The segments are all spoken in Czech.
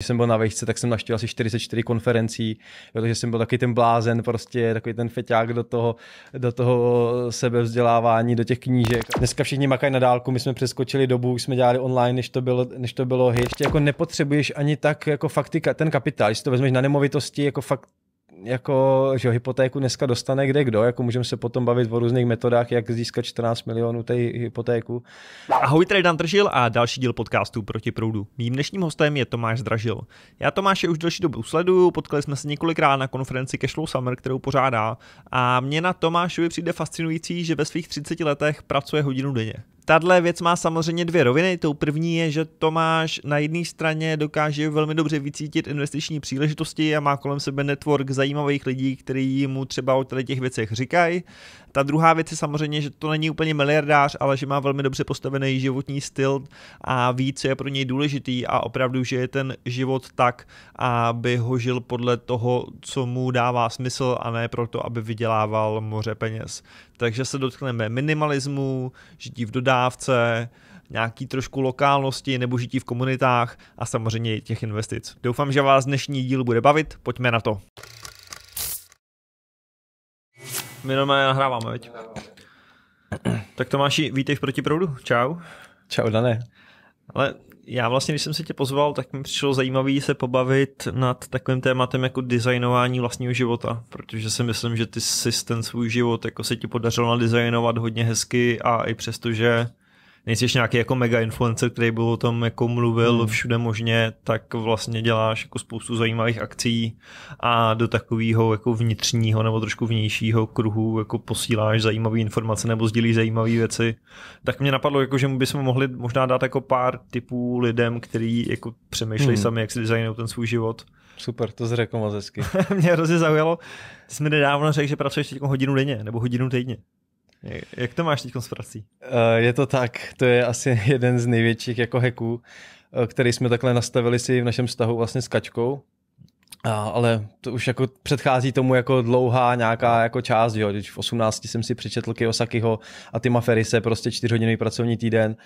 Když jsem byl na vejšce, tak jsem naštěl asi 44 konferencí, protože jsem byl taky ten blázen, prostě takový ten feťák do toho, do toho sebevzdělávání, do těch knížek. Dneska všichni makají na dálku, my jsme přeskočili dobu, už jsme dělali online, než to bylo, než to bylo Ještě jako nepotřebuješ ani tak jako fakt ten kapitál, když to vezmeš na nemovitosti, jako fakt jako, že hypotéku dneska dostane kde kdo, jako můžeme se potom bavit o různých metodách, jak získat 14 milionů té hypotéku. Ahoj, tady Dan Držil a další díl podcastu Proti proudu. Mým dnešním hostem je Tomáš Zdražil. Já Tomáše už delší dobu sleduju, potkali jsme se několikrát na konferenci Cashflow Summer, kterou pořádá a mě na Tomášovi přijde fascinující, že ve svých 30 letech pracuje hodinu denně. Tahle věc má samozřejmě dvě roviny. Tou první je, že Tomáš na jedné straně dokáže velmi dobře vycítit investiční příležitosti a má kolem sebe network zajímavých lidí, kteří mu třeba o těch věcech říkají. Ta druhá věc je samozřejmě, že to není úplně miliardář, ale že má velmi dobře postavený životní styl a ví, co je pro něj důležitý a opravdu, že je ten život tak, aby ho žil podle toho, co mu dává smysl a ne proto, aby vydělával moře peněz. Takže se dotkneme minimalismu, žití v dodávce, nějaký trošku lokálnosti nebo žití v komunitách a samozřejmě těch investic. Doufám, že vás dnešní díl bude bavit, pojďme na to. My normálně nahráváme, veď? Tak Tomáši, vítej v protiproudu. Čau. Čau, Dané. Ale já vlastně, když jsem se tě pozval, tak mi přišlo zajímavé se pobavit nad takovým tématem jako designování vlastního života, protože si myslím, že ty jsi ten svůj život, jako se ti podařilo nadizajnovat hodně hezky a i přesto, že nejsi nějaký jako mega influencer, který byl o tom jako mluvil hmm. všude možně, tak vlastně děláš jako spoustu zajímavých akcí a do takového jako vnitřního nebo trošku vnějšího kruhu jako posíláš zajímavé informace nebo sdílíš zajímavé věci. Tak mě napadlo, jako, že bychom mohli možná dát jako pár typů lidem, kteří jako přemýšlejí hmm. sami, jak si designují ten svůj život. Super, to zřekl moc hezky. mě hrozně zaujalo. Ty jsi mi nedávno řekl, že pracuješ teď jako hodinu denně nebo hodinu týdně. Jak to máš teď s prací? Eh, je to tak, to je asi jeden z největších jako heků, eh, který jsme takhle nastavili si v našem vztahu vlastně s Kačkou, ale to už jako předchází tomu jako dlouhá nějaká jako část, jo. Když v 18 jsem si přečetl Kiyosakiho a Tima Ferise, prostě čtyřhodinový pracovní týden,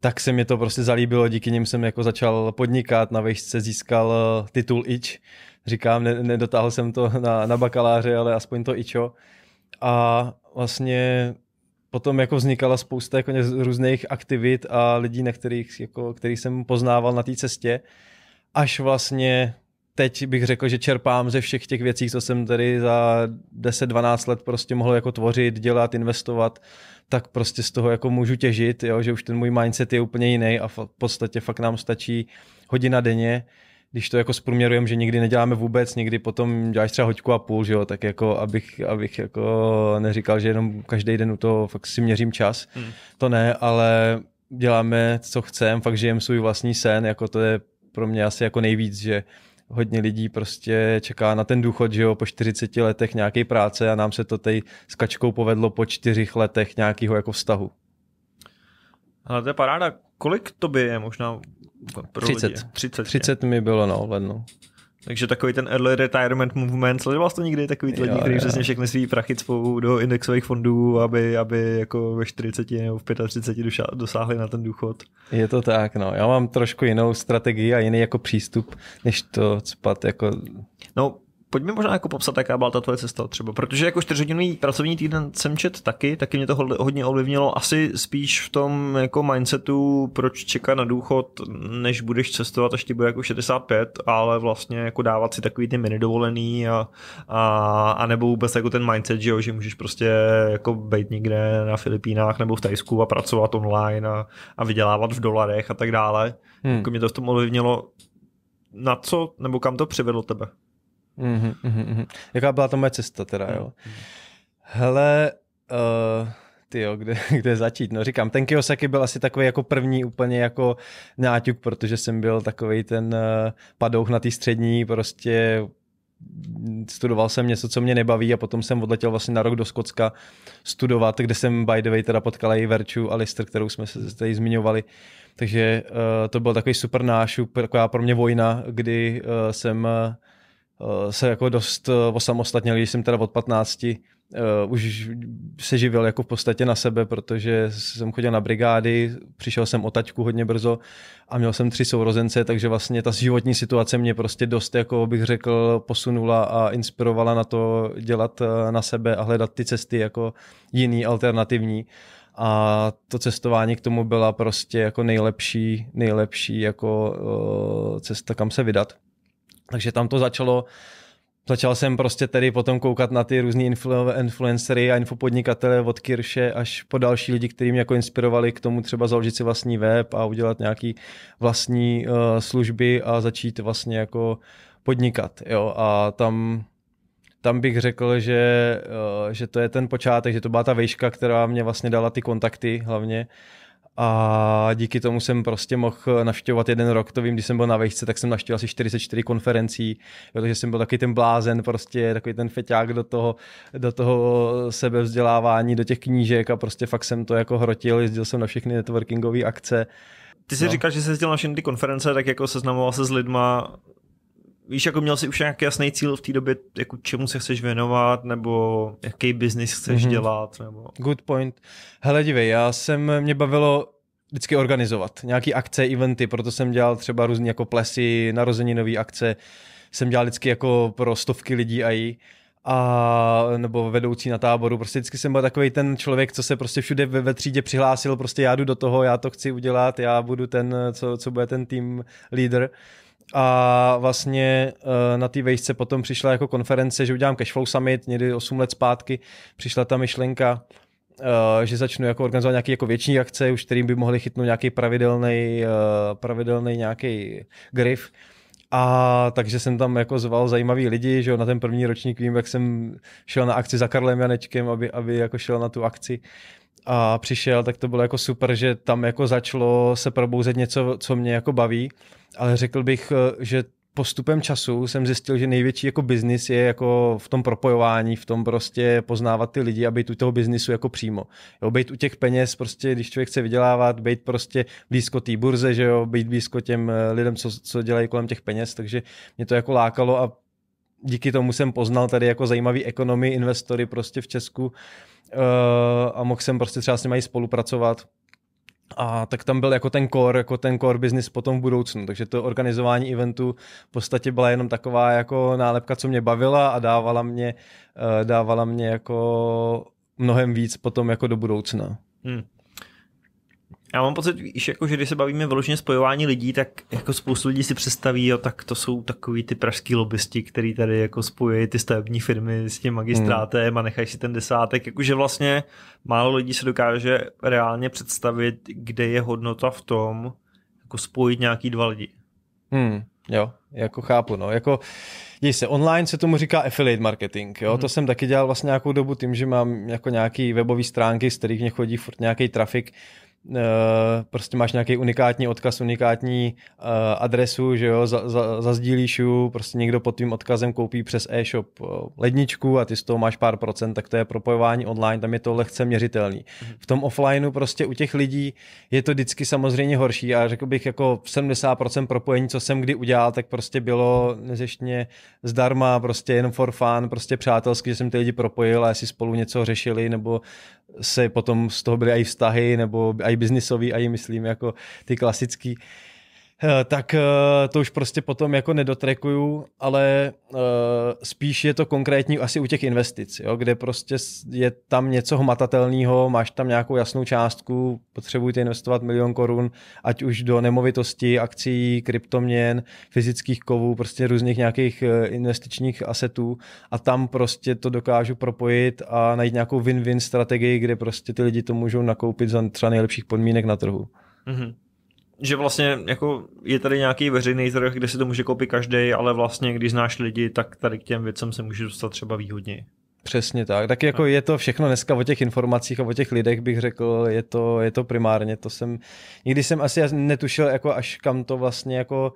tak se mi to prostě zalíbilo, díky nim jsem jako začal podnikat, na vejšce získal eh, titul IČ, říkám, nedotáhl jsem to na, na bakaláře, ale aspoň to IČO. A vlastně potom jako vznikala spousta jako různých aktivit a lidí, na kterých, jako, který jsem poznával na té cestě. Až vlastně teď bych řekl, že čerpám ze všech těch věcí, co jsem tady za 10-12 let prostě mohl jako tvořit, dělat, investovat, tak prostě z toho jako můžu těžit, jo, že už ten můj mindset je úplně jiný a v podstatě fakt nám stačí hodina denně když to jako zprůměrujem, že nikdy neděláme vůbec, někdy potom děláš třeba hoďku a půl, že jo, tak jako abych, abych jako neříkal, že jenom každý den u toho fakt si měřím čas, hmm. to ne, ale děláme, co chceme, fakt žijeme svůj vlastní sen, jako to je pro mě asi jako nejvíc, že hodně lidí prostě čeká na ten důchod, že jo, po 40 letech nějaké práce a nám se to tady s kačkou povedlo po čtyřech letech nějakého jako vztahu. Ale to je paráda, kolik tobě je možná pro 30. Lidi? 30, 30 mi bylo, no, v lednu. Takže takový ten early retirement movement, sledoval jsi to někdy takový ty lidi, kteří přesně všechny svý prachy spolu do indexových fondů, aby, aby jako ve 40 nebo v 35 dosáhli na ten důchod. Je to tak, no. Já mám trošku jinou strategii a jiný jako přístup, než to spat jako... No, mi možná jako popsat, jaká byla ta tvoje cesta třeba, protože jako čtyřhodinový pracovní týden jsem čet taky, taky mě to hodně ovlivnilo, asi spíš v tom jako mindsetu, proč čekat na důchod, než budeš cestovat, až ti bude jako 65, ale vlastně jako dávat si takový ty mini dovolený a, a, a nebo vůbec jako ten mindset, že jo, že můžeš prostě jako být někde na Filipínách nebo v Tajsku a pracovat online a, a vydělávat v dolarech a tak dále. Hmm. Jako mě to v tom ovlivnilo, na co nebo kam to přivedlo tebe? Mm-hmm, mm-hmm. Jaká byla to moje cesta teda, mm-hmm. jo? Mhm. Hele, uh, ty jo, kde, kde začít? No říkám, ten Kiyosaki byl asi takový jako první úplně jako náťuk, protože jsem byl takový ten uh, padouch na té střední, prostě studoval jsem něco, co mě nebaví a potom jsem odletěl vlastně na rok do Skotska studovat, kde jsem by the way teda potkal i Verču a Lister, kterou jsme se tady zmiňovali. Takže uh, to byl takový super nášup, taková pro mě vojna, kdy uh, jsem uh, Eh, se jako dost eh, osamostatnil, když jsem teda od 15 uh, eh, už se živil jako v podstatě na sebe, protože jsem chodil na brigády, přišel jsem o taťku hodně brzo a měl jsem tři sourozence, takže vlastně ta životní situace mě prostě dost, jako bych řekl, posunula a inspirovala na to dělat na sebe a hledat ty cesty jako jiný, alternativní. A to cestování k tomu byla prostě jako nejlepší, nejlepší jako uh, cesta, kam se vydat. Takže tam to začalo Začal jsem prostě tedy potom koukat na ty různé influ- influencery a infopodnikatele od Kirše až po další lidi, kteří mě jako inspirovali k tomu třeba založit si vlastní web a udělat nějaký vlastní uh, služby a začít vlastně jako podnikat. Jo? A tam, tam bych řekl, že, uh, že to je ten počátek, že to byla ta vejška, která mě vlastně dala ty kontakty hlavně a díky tomu jsem prostě mohl navštěvovat jeden rok, to vím, když jsem byl na vejšce, tak jsem navštěvoval asi 44 konferencí, protože jsem byl taky ten blázen, prostě takový ten feťák do toho, do toho sebevzdělávání, do těch knížek a prostě fakt jsem to jako hrotil, jezdil jsem na všechny networkingové akce. Ty jsi no. říkal, že jsi jezdil na všechny ty konference, tak jako seznamoval se s lidma víš, jako měl jsi už nějaký jasný cíl v té době, jako čemu se chceš věnovat, nebo jaký biznis chceš mm-hmm. dělat, nebo... Good point. Hele, dívej, já jsem, mě bavilo vždycky organizovat nějaký akce, eventy, proto jsem dělal třeba různé jako plesy, narozeninové akce, jsem dělal vždycky jako pro stovky lidí a jí a nebo vedoucí na táboru. Prostě vždycky jsem byl takový ten člověk, co se prostě všude ve, ve třídě přihlásil, prostě já jdu do toho, já to chci udělat, já budu ten, co, co bude ten tým leader. A vlastně eh, na té vejce potom přišla jako konference, že udělám Cashflow Summit někdy 8 let zpátky. Přišla ta myšlenka, eh, že začnu jako organizovat nějaké jako větší akce, už kterým by mohli chytnout nějaký pravidelný, eh, pravidelný nějaký grif. A takže jsem tam jako zval zajímavý lidi, že jo, na ten první ročník vím, jak jsem šel na akci za Karlem Janečkem, aby, aby jako šel na tu akci. Uh, a přišel, tak to bylo jako super, že tam jako začalo se probouzet něco, co mě jako baví, ale řekl bych, eh, že postupem času jsem zjistil, že největší jako biznis je jako v tom propojování, v tom prostě poznávat ty lidi a být u toho biznisu jako přímo. Jo, být u těch peněz prostě, když člověk chce vydělávat, být prostě blízko té burze, že jo, být blízko těm eh, lidem, co, co dělají kolem těch peněz, takže mě to jako lákalo a díky tomu jsem poznal tady jako zajímavý ekonomii, investory prostě v Česku Eh, a mohl jsem prostě třeba s nimi spolupracovat. A tak tam byl jako ten core, jako ten core business potom v budoucnu. Takže to organizování eventu v podstatě byla jenom taková jako nálepka, co mě bavila a dávala mě, eh, dávala mě jako mnohem víc potom jako do budoucna. Hmm. Já mám pocit, víš, jako, že když se bavíme vyloženě spojování lidí, tak jako spoustu lidí si představí, jo, tak to jsou takový ty pražský lobbysti, který tady jako spojují ty stavební firmy s tím magistrátem hmm. a nechají si ten desátek. Jakože vlastně málo lidí se dokáže reálně představit, kde je hodnota v tom, jako spojit nějaký dva lidi. Hmm, jo, jako chápu, no, jako Děj se, online se tomu říká affiliate marketing, jo? Mm. to jsem taky dělal vlastně nějakou dobu tím, že mám jako nějaký webové stránky, z kterých mě chodí furt nějaký trafik, Eh, prostě máš nějaký unikátní odkaz, unikátní eh, adresu, že jo, za, za, ju, prostě někdo pod tvým odkazem koupí přes e-shop eh, ledničku a ty z toho máš pár procent, tak to je propojování online, tam je to lehce měřitelný. Mhm. V tom offlineu prostě u těch lidí je to vždycky samozřejmě horší a řekl bych jako 70% propojení, co jsem kdy udělal, tak prostě bylo nezeštně zdarma, prostě jenom for fun, prostě přátelsky, že jsem ty lidi propojil a jestli spolu něco řešili nebo se potom z toho byly i vztahy, nebo i biznisový, i myslím jako ty klasický. Eh, tak eh, to už prostě potom jako nedotrekuju, ale eh, spíš je to konkrétní asi u těch investic, jo, kde prostě je tam něco hmatatelného, máš tam nějakou jasnou částku, potřebujete investovat milion korun, ať už do nemovitosti, akcí, kryptoměn, fyzických kovů, prostě různých nějakých investičních asetů a tam prostě to dokážu propojit a najít nějakou win-win strategii, kde prostě ty lidi to můžou nakoupit za třeba nejlepších podmínek na trhu. Mm-hmm že vlastně jako je tady nějaký veřejný trh, kde si to může koupit každý, ale vlastně když znáš lidi, tak tady k těm věcem se může dostat třeba výhodněji. Přesně tak. Tak jako je to všechno dneska o těch informacích a o těch lidech bych řekl, je to, je to primárně. To jsem, nikdy jsem asi netušil, jako až kam to vlastně jako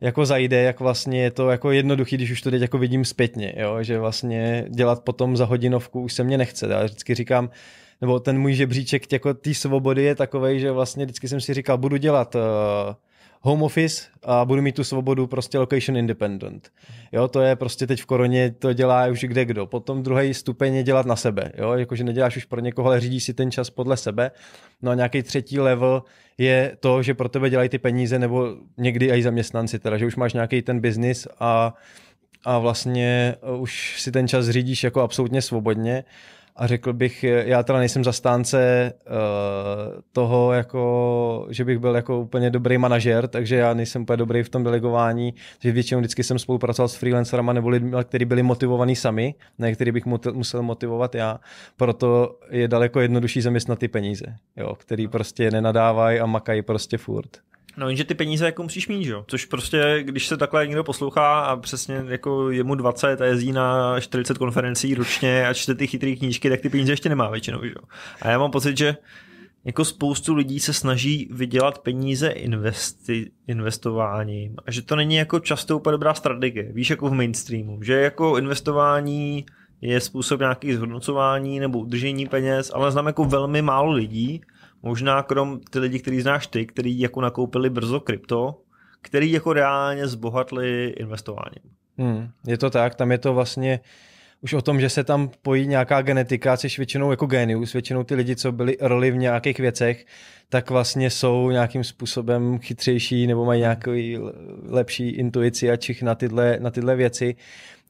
jako zajde, jak vlastně je to jako jednoduchý, když už to teď jako vidím zpětně, jo? že vlastně dělat potom za hodinovku už se mě nechce. Já vždycky říkám, nebo ten můj žebříček jako té svobody je takový, že vlastně vždycky jsem si říkal, budu dělat uh, home office a budu mít tu svobodu prostě location independent. Mhm. Jo, to je prostě teď v koroně, to dělá už kde kdo. Potom druhý stupeň je dělat na sebe, jo, jakože neděláš už pro někoho, ale řídíš si ten čas podle sebe. No a nějaký třetí level je to, že pro tebe dělají ty peníze nebo někdy i zaměstnanci, teda, že už máš nějaký ten biznis a a vlastně už si ten čas řídíš jako absolutně svobodně a řekl bych, eh, já teda nejsem zastánce uh, toho, jako, že bych byl jako úplně dobrý manažer, takže já nejsem úplně dobrý v tom delegování, že většinou vždycky jsem spolupracoval s freelancerama nebo lidmi, kteří byli motivovaní sami, ne který bych musel motivovat já, proto je daleko jednodušší zaměstnat ty peníze, jo, který prostě nenadávají a makají prostě furt. No jenže ty peníze jako musíš mít, jo? Což prostě, když se takhle někdo poslouchá a přesně jako je mu 20 a jezdí na 40 konferencí ročně a čte ty chytré knížky, tak ty peníze ještě nemá většinou, jo? A já mám pocit, že jako spoustu lidí se snaží vydělat peníze investi, investováním a že to není jako často úplně dobrá strategie, víš, jako v mainstreamu, že jako investování je způsob nějakých zhodnocování nebo udržení peněz, ale znám jako velmi málo lidí, Možná krom ty lidi, který znáš ty, který jako nakoupili brzo krypto, který jako reálně zbohatli investováním. Hmm, je to tak, tam je to vlastně už o tom, že se tam pojí nějaká genetika, což většinou jako genius, většinou ty lidi, co byli early v nějakých věcech, tak vlastně jsou nějakým způsobem chytřejší nebo mají nějaký lepší intuici a čich na tyhle, na tyhle věci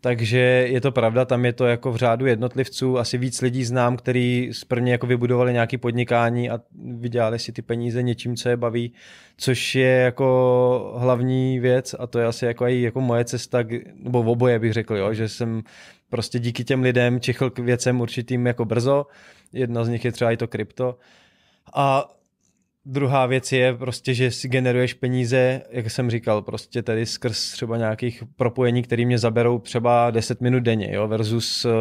takže je to pravda, tam je to jako v řádu jednotlivců, asi víc lidí znám, který prvně jako vybudovali nějaké podnikání a vydělali si ty peníze něčím, co je baví, což je jako hlavní věc a to je asi jako, i jako moje cesta, nebo oboje bych řekl, jo, že jsem prostě díky těm lidem čichl k věcem určitým jako brzo, jedna z nich je třeba i to krypto a Druhá věc je prostě, že si generuješ peníze, jak jsem říkal, prostě tady skrz třeba nějakých propojení, které mě zaberou třeba 10 minut denně, jo, versus uh,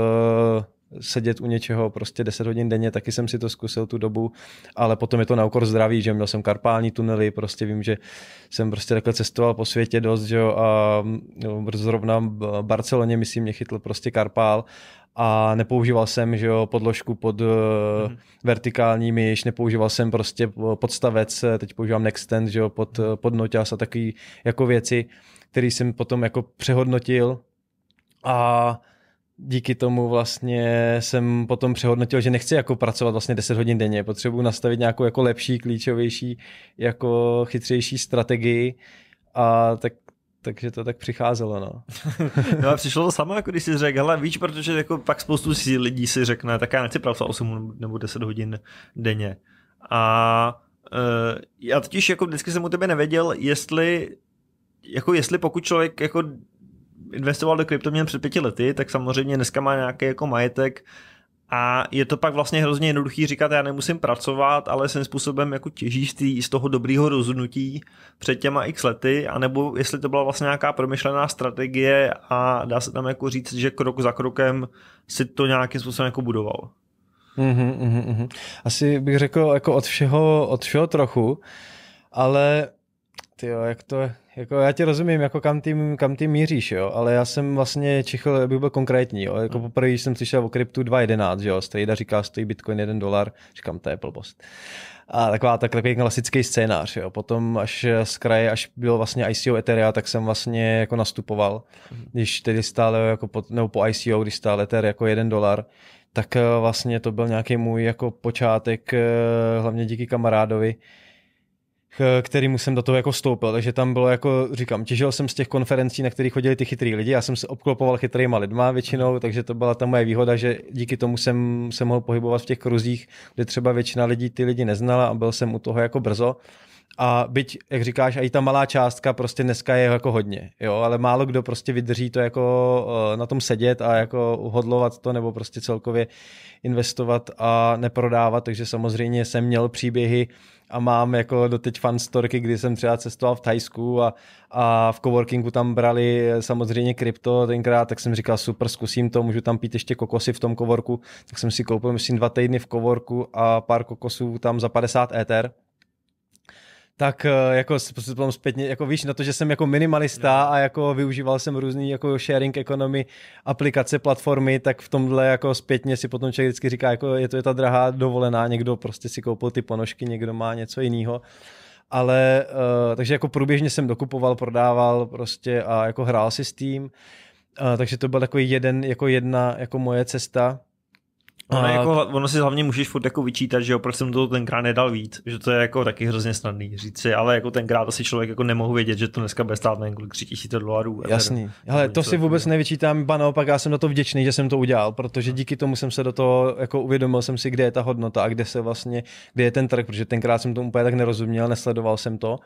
sedět u něčeho prostě 10 hodin denně, taky jsem si to zkusil tu dobu, ale potom je to na okor zdraví, že měl jsem karpální tunely, prostě vím, že jsem prostě takhle cestoval po světě dost, že jo, a jo, zrovna v Barceloně, myslím, mě chytl prostě karpál a nepoužíval jsem že jo, podložku pod mm-hmm. vertikální myš, nepoužíval jsem prostě eh, podstavec, eh, teď používám Nextend že jo, pod, mhm. pod noťas a takové jako věci, které jsem potom jako přehodnotil a díky tomu vlastně jsem potom přehodnotil, že nechci jako pracovat vlastně 10 hodin denně, potřebuji nastavit nějakou jako lepší, klíčovější, jako chytřejší strategii a tak takže to tak přicházelo, no. no a přišlo to samo, jako když jsi řekl, hele víš, protože jako pak spoustu si lidí si řekne, tak já nechci pracovat 8 nebo 10 hodin denně. A uh, já totiž jako vždycky jsem u tebe nevěděl, jestli, jako jestli pokud člověk jako investoval do kryptoměn před pěti lety, tak samozřejmě dneska má nějaký jako majetek, uh, a je to pak vlastně hrozně jednoduchý říkat, já nemusím pracovat, ale jsem způsobem jako těžíš z toho dobrýho rozhodnutí před těma x lety, anebo jestli to byla vlastně nějaká promyšlená strategie a dá se tam jako říct, že krok za krokem si to nějakým způsobem jako budoval. Mm-hmm, mm-hmm. Asi bych řekl jako od všeho, od všeho trochu, ale ty jo, jak to je? Jako já ti rozumím, jako kam ty, kam ty míříš, jo, ale já jsem vlastně čichl, abych byl konkrétní, jo, jako hmm. poprvé jsem slyšel o kryptu 2.11, že jo, strejda říká, stojí Bitcoin 1 dolar, říkám, to je blbost. A taková tak, takový klasický scénář, jo. Potom až z kraje, až byl vlastně ICO etheria, tak jsem vlastně jako nastupoval, hmm. když tedy stále jako po nebo po ICO, když stále Ether jako 1 dolar, tak eh, vlastně to byl nějaký můj jako počátek, eh, hlavně díky kamarádovi, k kterému jsem do toho jako vstoupil. Takže tam bylo jako, říkám, těžil jsem z těch konferencí, na kterých chodili ty chytrý lidi. Já jsem se obklopoval chytrýma lidma většinou, mhm. takže to byla ta moje výhoda, že díky tomu jsem se mohl pohybovat v těch kruzích, kde třeba většina lidí ty lidi neznala a byl jsem u toho jako brzo. A byť, jak říkáš, i ta malá částka prostě dneska je jako hodně, jo, ale málo kdo prostě vydrží to jako eh, na tom sedět a jako uhodlovat to nebo prostě celkově investovat a neprodávat, takže samozřejmě jsem měl příběhy a mám jako doteď fanstorky, kdy jsem třeba cestoval v Thajsku a, a v coworkingu tam brali samozřejmě krypto tenkrát, tak jsem říkal super, zkusím to, můžu tam pít ještě kokosy v tom coworku, tak jsem si koupil myslím dva týdny v coworku a pár kokosů tam za 50 ether tak eh, jako potom zpětně, jako víš, na to, že jsem jako minimalista no. a jako využíval jsem různý jako sharing economy, aplikace, platformy, tak v tomhle jako zpětně si potom člověk vždycky říká, jako je to je ta drahá dovolená, někdo prostě si koupil ty ponožky, někdo má něco jiného. Ale, uh, takže jako průběžně jsem dokupoval, prodával prostě a jako hrál si s tím. Uh, takže to byl takový jeden, jako jedna, jako moje cesta. Ono, jako, ono si hlavně můžeš furt jako vyčítat, že jo, proč jsem to tenkrát nedal víc, že to je jako taky hrozně snadný říct si, ale jako tenkrát asi člověk jako nemohl vědět, že to dneska bude stát nějak kolik 3000 dolarů. Jasný, ale jako, to si jako vůbec nevím. nevyčítám, ba naopak já jsem na to vděčný, že jsem to udělal, protože no. díky tomu jsem se do toho jako uvědomil jsem si, kde je ta hodnota a kde se vlastně, kde je ten trh, protože tenkrát jsem to úplně tak nerozuměl, nesledoval jsem to.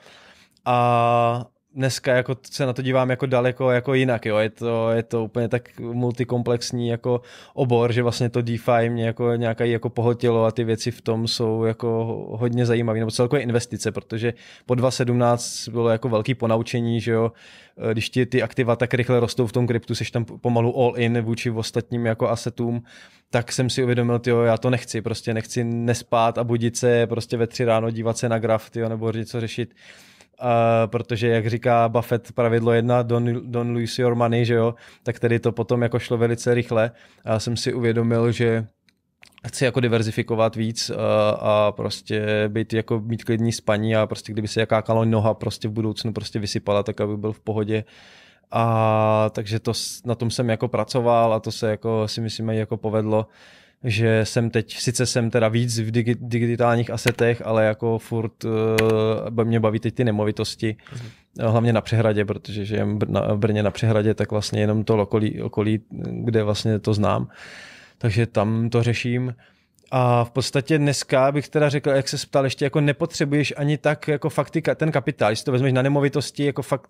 A, dneska jako se na to dívám jako daleko jako jinak, jo. Je to, je to úplně tak multikomplexní jako obor, že vlastně to DeFi mě jako nějaká jako pohotilo a ty věci v tom jsou jako hodně zajímavé, nebo celkově investice, protože po 2017 bylo jako velký ponaučení, že jo, e, když ti ty aktiva tak rychle rostou v tom kryptu, seš tam pomalu all in vůči ostatním jako asetům, tak jsem si uvědomil, jo, já to nechci, prostě nechci nespát a budit se prostě ve tři ráno dívat se na graf, tyjo, nebo něco řešit Uh, protože jak říká Buffett pravidlo jedna, don, don lose your money, že jo, tak tedy to potom jako šlo velice rychle. A já jsem si uvědomil, že chci jako diverzifikovat víc a, a prostě být jako mít klidní spaní a prostě kdyby se kalo noha prostě v budoucnu prostě vysypala, tak aby byl v pohodě. A takže to, na tom jsem jako pracoval a to se jako si myslím jako povedlo. Uh, že jsem teď, sice jsem teda víc v digi- digitálních asetech, ale jako furt uh, mě baví teď ty nemovitosti, mm. hlavně na přehradě, protože žijem Br- na, v Brně na přehradě, tak vlastně jenom to okolí, okolí, kde vlastně to znám. Takže tam to řeším. A v podstatě dneska bych teda řekl, jak se ptal, ještě jako nepotřebuješ ani tak jako fakt ten kapitál, jestli to vezmeš na nemovitosti, jako fakt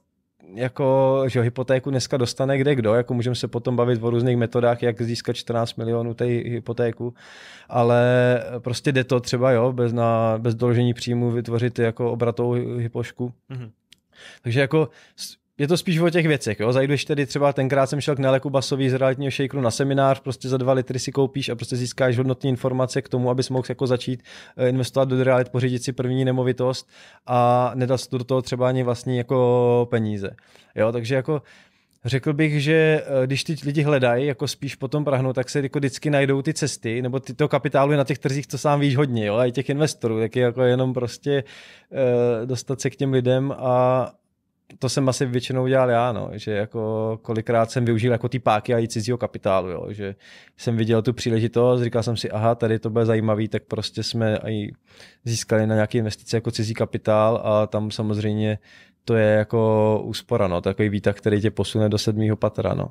jako, že hypotéku dneska dostane kde kdo, jako můžeme se potom bavit o různých metodách, jak získat 14 milionů té hypotéku, ale prostě jde to třeba, jo, bez, na, bez doložení příjmu vytvořit jako obratovou hypošku. Mm-hmm. Takže jako je to spíš o těch věcech. Jo? Zajdeš tedy třeba, tenkrát jsem šel k Neleku Basový z realitního šejkru na seminář, prostě za dva litry si koupíš a prostě získáš hodnotné informace k tomu, abys mohl jako začít eh, investovat do realit, pořídit si první nemovitost a nedat do toho třeba ani vlastní jako peníze. Jo? Takže jako Řekl bych, že eh, když ty lidi hledají, jako spíš potom prahnou, tak se jako vždycky najdou ty cesty, nebo ty to kapitálu je na těch trzích, co sám víš hodně, jo, a i těch investorů, tak je jako jenom prostě uh, dostat se k těm lidem a, to jsem asi většinou dělal já, no, že jako kolikrát jsem využil jako ty páky a i cizího kapitálu, jo, že jsem viděl tu příležitost, říkal jsem si, aha, tady to bude zajímavý, tak prostě jsme i získali na nějaké investice jako cizí kapitál a tam samozřejmě to je jako úspora, no, takový výtah, který tě posune do sedmého patra, no.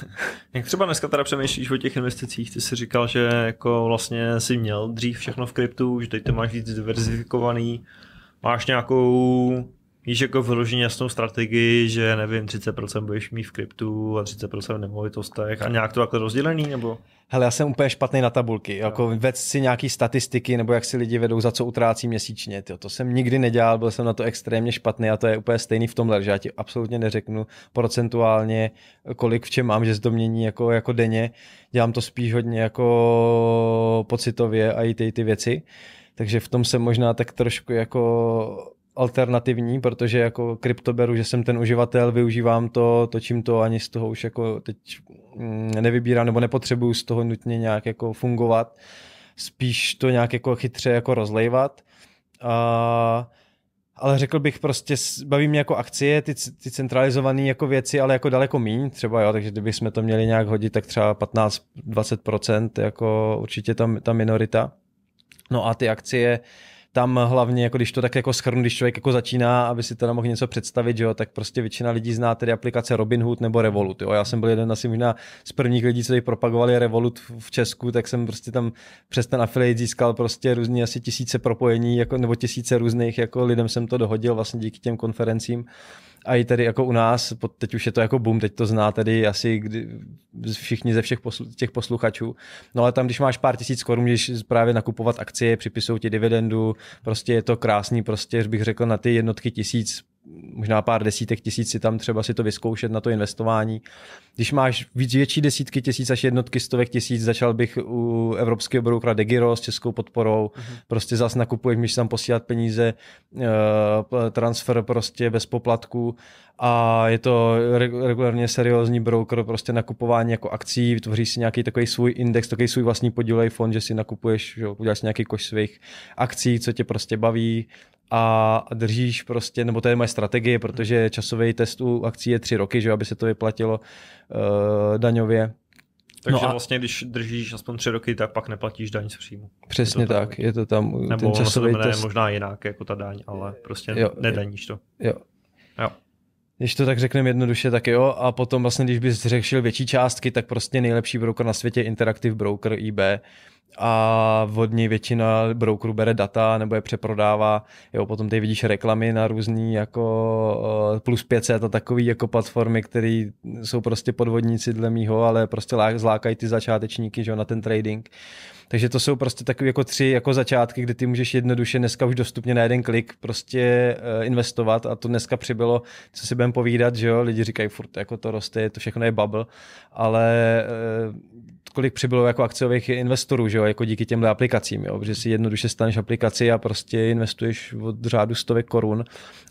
Jak třeba dneska teda přemýšlíš o těch investicích, ty jsi říkal, že jako vlastně si měl dřív všechno v kryptu, že teď to máš víc diverzifikovaný, máš nějakou víš jako vyloženě jasnou strategii, že nevím, 30% budeš mít v kryptu a 30% v nemovitostech a nějak to jako rozdělený nebo? Hele, já jsem úplně špatný na tabulky. No. Jako vec si nějaký statistiky nebo jak si lidi vedou, za co utrácí měsíčně. Tyjo, to jsem nikdy nedělal, byl jsem na to extrémně špatný a to je úplně stejný v tomhle, že já ti absolutně neřeknu procentuálně, kolik v čem mám, že se to mění jako, jako denně. Dělám to spíš hodně jako pocitově a i ty, ty věci. Takže v tom jsem možná tak trošku jako alternativní, protože jako kryptoberu, že jsem ten uživatel, využívám to, točím to, ani z toho už jako teď mm, nevybírám nebo nepotřebuju z toho nutně nějak jako fungovat, spíš to nějak jako chytře jako rozlejvat. A, ale řekl bych prostě, baví mě jako akcie, ty, ty centralizované jako věci, ale jako daleko míň třeba, jo, takže kdybychom to měli nějak hodit, tak třeba 15-20% jako určitě ta, ta minorita. No a ty akcie, uh, tam hlavně, jako když to tak jako schrnu, když člověk jako začíná, aby si teda mohl něco představit, že jo, tak prostě většina lidí zná tedy aplikace Robinhood nebo Revolut. Jo. Já jsem byl jeden asi možná z prvních lidí, co tady propagovali Revolut v Česku, tak jsem prostě tam přes ten affiliate získal prostě různě asi tisíce propojení, jako, nebo tisíce různých, jako lidem jsem to dohodil vlastně díky těm konferencím a i tady jako u nás, teď už je to jako boom, teď to zná tady asi kdy, všichni ze všech poslu, těch posluchačů. No ale tam, když máš pár tisíc korun, můžeš právě nakupovat akcie, připisují ti dividendu, prostě je to krásný, prostě bych řekl na ty jednotky tisíc možná pár desítek tisíc si tam třeba si to vyzkoušet na to investování. Když máš víc větší desítky tisíc až jednotky stovek tisíc, začal bych u evropského broukra Degiro s českou podporou, mm-hmm. prostě zas nakupuješ, můžeš tam posílat peníze, eh, transfer prostě bez poplatků a je to regulárně seriózní broker, prostě nakupování jako akcí, vytvoří si nějaký takový svůj index, takový svůj vlastní podílej fond, že si nakupuješ, že uděláš nějaký koš svých akcí, co tě prostě baví, a držíš prostě, nebo to je moje strategie, protože časový test u akcí je tři roky, že aby se to vyplatilo uh, daňově. Takže no a... vlastně, když držíš aspoň tři roky, tak pak neplatíš daň z příjmu. Přesně je tak, tak, je to tam. Nebo ten časový ono se to test... možná jinak jako ta daň, ale prostě jo, nedaníš to. Jo. jo. Když to tak řekneme jednoduše, tak jo. A potom vlastně, když bys řešil větší částky, tak prostě nejlepší broker na světě je Interactive Broker IB a od něj většina brokerů bere data nebo je přeprodává. Jo, potom ty vidíš reklamy na různý jako eh, plus 500 a takový jako platformy, které jsou prostě podvodníci dle mýho, ale prostě zlákají ty začátečníky že jo, na ten trading. Uh, takže to jsou prostě takové jako tři jako začátky, kdy ty můžeš jednoduše dneska už dostupně na jeden klik prostě eh, investovat a to dneska přibylo, co si budeme povídat, že jo, lidi říkají furt, jako to roste, to všechno je bubble, ale eh, kolik přibylo jako akciových investorů, že jo, jako díky těmhle aplikacím, jo, že si jednoduše staneš aplikaci a prostě investuješ od řádu stovek korun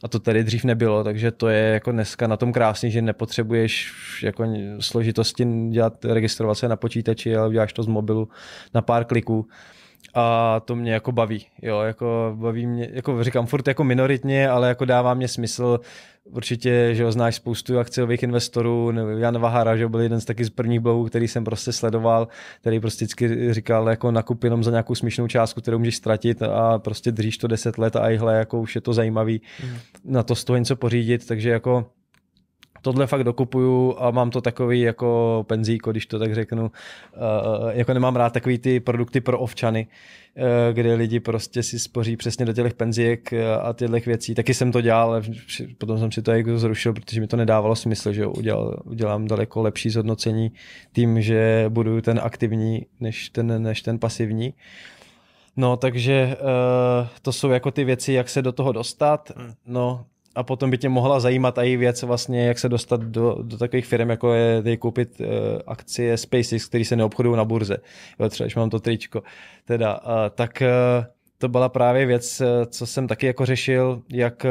a to tady dřív nebylo, takže to je jako dneska na tom krásný, že nepotřebuješ jako složitosti dělat, registrovat se na počítači, ale uděláš to z mobilu na pár kliků a to mě jako baví, jo, jako baví mě, jako říkám furt jako minoritně, ale jako dává mě smysl, určitě, že ho znáš spoustu akciových investorů, Jan Vahara, že byl jeden z taky z prvních blogů, který jsem prostě sledoval, který prostě vždycky říkal, jako nakup jenom za nějakou směšnou částku, kterou můžeš ztratit a prostě držíš to 10 let a ihle, jako už je to zajímavý, mm. na to stojí něco pořídit, takže jako tohle fakt dokupuju a mám to takový jako penzíko, když to tak řeknu. Eh, eh, jako nemám rád takový ty produkty pro ovčany, eh, kde lidi prostě si spoří přesně do těch penzík a těchto věcí. Taky jsem to dělal, ale potom jsem si to jako zrušil, protože mi to nedávalo smysl, že udělal, udělám daleko lepší zhodnocení tím, že budu ten aktivní než ten, než ten pasivní. No, takže uh, to jsou jako ty věci, jak se do toho dostat. Hmm. No, a potom by tě mohla zajímat i věc vlastně, jak se dostat do, do takových firm, jako je tady koupit uh, akcie SpaceX, které se neobchodují na burze. Jo, třeba, když mám to tričko. Teda, uh, tak uh, to byla právě věc, eh, co jsem taky jako řešil, jak,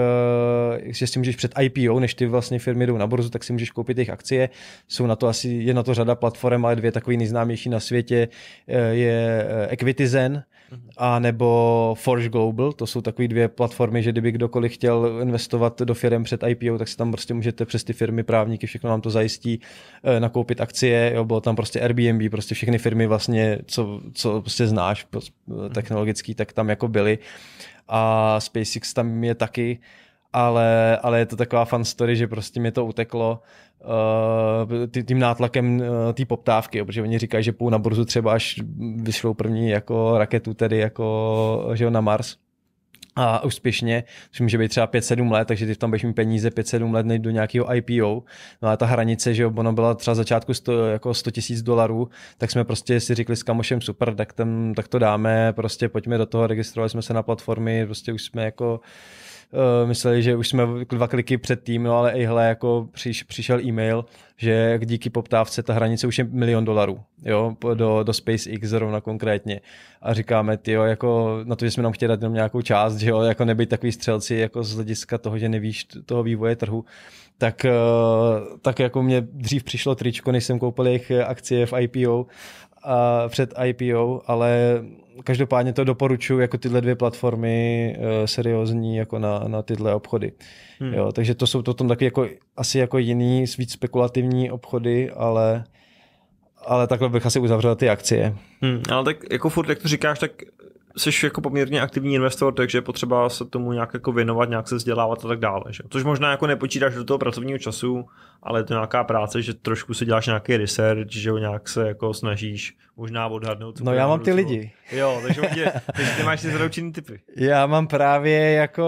že si můžeš před IPO, než ty vlastně firmy jdou na burzu, tak si můžeš koupit jejich akcie. Jsou na to asi, je na to řada platform, ale dvě takové nejznámější na světě je Equityzen, Mhm. a nebo Forge Global, to jsou takové dvě platformy, že kdyby kdokoliv chtěl investovat do firm před IPO, tak si tam prostě můžete přes ty firmy, právníky, všechno nám to zajistí, eh, nakoupit akcie, jo, bylo tam prostě Airbnb, prostě všechny firmy vlastně, co, co prostě znáš mhm. technologický, tak tam jako byly a SpaceX tam je taky, ale, ale je to taková fan story, že prostě mi to uteklo Eh, tý, tím nátlakem eh, té poptávky, protože oni říkají, že půl na burzu třeba až vyšlou první jako raketu tedy jako že jo, na Mars a úspěšně, což může být třeba 5-7 let, takže ty tam budeš mít peníze 5-7 let než do nějakého IPO. No a ta hranice, že ono byla třeba začátku 100, jako 100 tisíc dolarů, tak jsme prostě si řekli s kamošem super, tak, tam, tak to dáme, prostě pojďme do toho, registrovali jsme se na platformy, prostě už jsme jako uh, Eh, mysleli, že už jsme dva kliky před tým, no ale ihle jako přiš, přišel e-mail, že díky poptávce ta hranice už je milion dolarů, jo, do, do SpaceX zrovna konkrétně. A říkáme, ty jo, jako na to, že jsme nám chtěli dát jenom nějakou část, že jo, jako nebyt takový střelci, jako z hlediska toho, že nevíš toho vývoje trhu, tak, eh, tak jako mě dřív přišlo tričko, než jsem koupil jejich akcie v IPO, a před IPO, ale každopádně to doporučuji jako tyhle dvě platformy uh, seriózní jako na, na tyhle obchody. Hmm. Jo, takže to jsou to tam taky jako, asi jako jiný, víc spekulativní obchody, ale ale takhle bych asi uzavřel ty akcie. Hmm, ale tak jako furt, jak to říkáš, tak jsi jako poměrně aktivní investor, takže je potřeba se tomu nějak jako věnovat, nějak se vzdělávat a tak dále. Že? Což možná jako nepočítáš do toho pracovního času, ale je to nějaká práce, že trošku si děláš nějaký research, že nějak se jako snažíš možná odhadnout. No já mám ty lidi. Jo, takže, tě, takže ty máš ty zroučený typy. Já mám právě jako,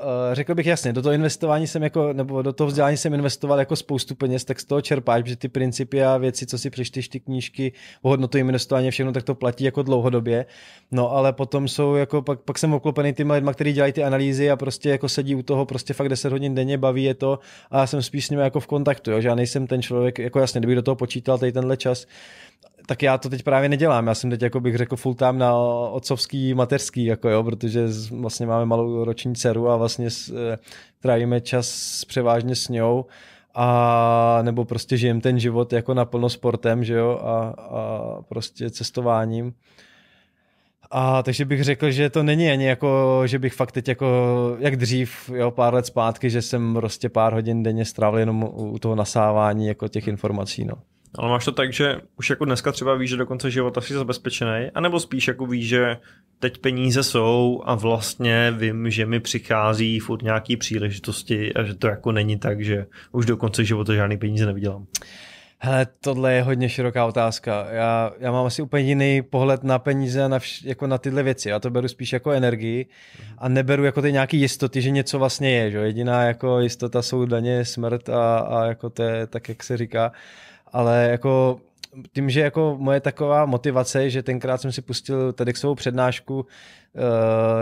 eh, řekl bych jasně, do toho investování jsem jako, nebo do toho vzdělání jsem investoval jako spoustu peněz, tak z toho čerpáš, že ty principy a věci, co si přečteš ty knížky o hodnotu investování, všechno tak to platí jako dlouhodobě. No ale potom potom jsou jako, pak, pak jsem oklopený těma lidma, kteří dělají ty analýzy a prostě jako sedí u toho prostě fakt 10 hodin denně, baví je to a já jsem spíš s nimi jako v kontaktu, jo, že já nejsem ten člověk, jako jasně, kdybych do toho počítal tady tenhle čas, tak já to teď právě nedělám. Já jsem teď, jako bych řekl, full time na otcovský, mateřský, jako jo, protože vlastně máme malou roční dceru a vlastně eh, trávíme čas převážně s ňou a nebo prostě žijem ten život jako naplno sportem, že jo, a, a prostě cestováním. A takže bych řekl, že to není ani jako, že bych fakt teď jako, jak dřív, jo, pár let zpátky, že jsem prostě pár hodin denně strávil jenom u toho nasávání jako těch informací, no. Ale máš to tak, že už jako dneska třeba víš, že do konce života jsi zabezpečený, anebo spíš jako víš, že teď peníze jsou a vlastně vím, že mi přichází furt nějaký příležitosti a že to jako není tak, že už do konce života žádný peníze nevydělám. Hele, tohle je hodně široká otázka. Já, já mám asi úplně jiný pohled na peníze a na vš, jako na tyhle věci. Já to beru spíš jako energii a neberu jako ty nějaký jistoty, že něco vlastně je. Že? Jediná jako jistota jsou daně, smrt a, a jako to je tak, jak se říká. Ale jako tím, že jako moje taková motivace, že tenkrát jsem si pustil svou přednášku uh,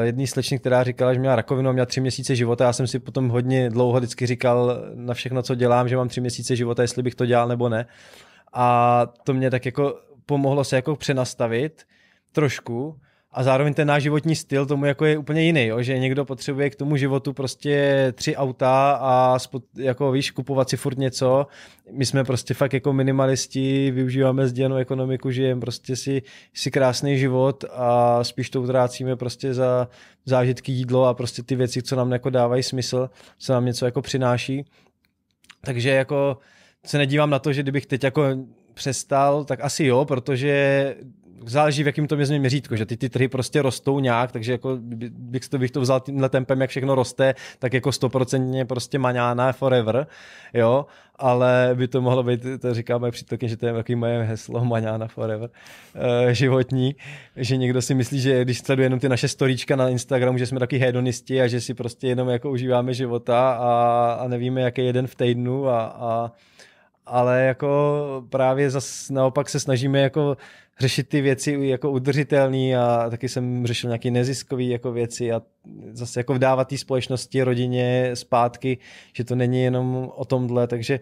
eh, jedné slečny, která říkala, že měla rakovinu a měla tři měsíce života. Já jsem si potom hodně dlouho vždycky říkal na všechno, co dělám, že mám tři měsíce života, jestli bych to dělal nebo ne. A to mě tak jako pomohlo se jako přenastavit trošku a zároveň ten náš životní styl tomu jako je úplně jiný, jo? že někdo potřebuje k tomu životu prostě tři auta a spod, jako víš, kupovat si furt něco. My jsme prostě fakt jako minimalisti, využíváme zděnou ekonomiku, žijeme prostě si, si krásný život a spíš to utrácíme prostě za zážitky jídlo a prostě ty věci, co nám jako dávají smysl, co nám něco jako přináší. Takže jako se nedívám na to, že kdybych teď jako přestal, tak asi jo, protože záleží, v jakém to měřím měřítko, že ty, ty trhy prostě rostou nějak, takže jako bych to, bych to vzal tímhle tempem, jak všechno roste, tak jako stoprocentně prostě maňána forever, jo, ale by to mohlo být, to říkáme moje přítelky, že to je takový moje heslo, maňána forever, eh, životní, že někdo si myslí, že když sleduje jenom ty naše storíčka na Instagramu, že jsme taky hedonisti a že si prostě jenom jako užíváme života a, a nevíme, jaký jeden v týdnu a, a ale jako právě zase naopak se snažíme jako řešit ty věci jako udržitelný a taky jsem řešil nějaké neziskové jako věci a zase jako vdávat té společnosti, rodině zpátky, že to není jenom o tomhle, takže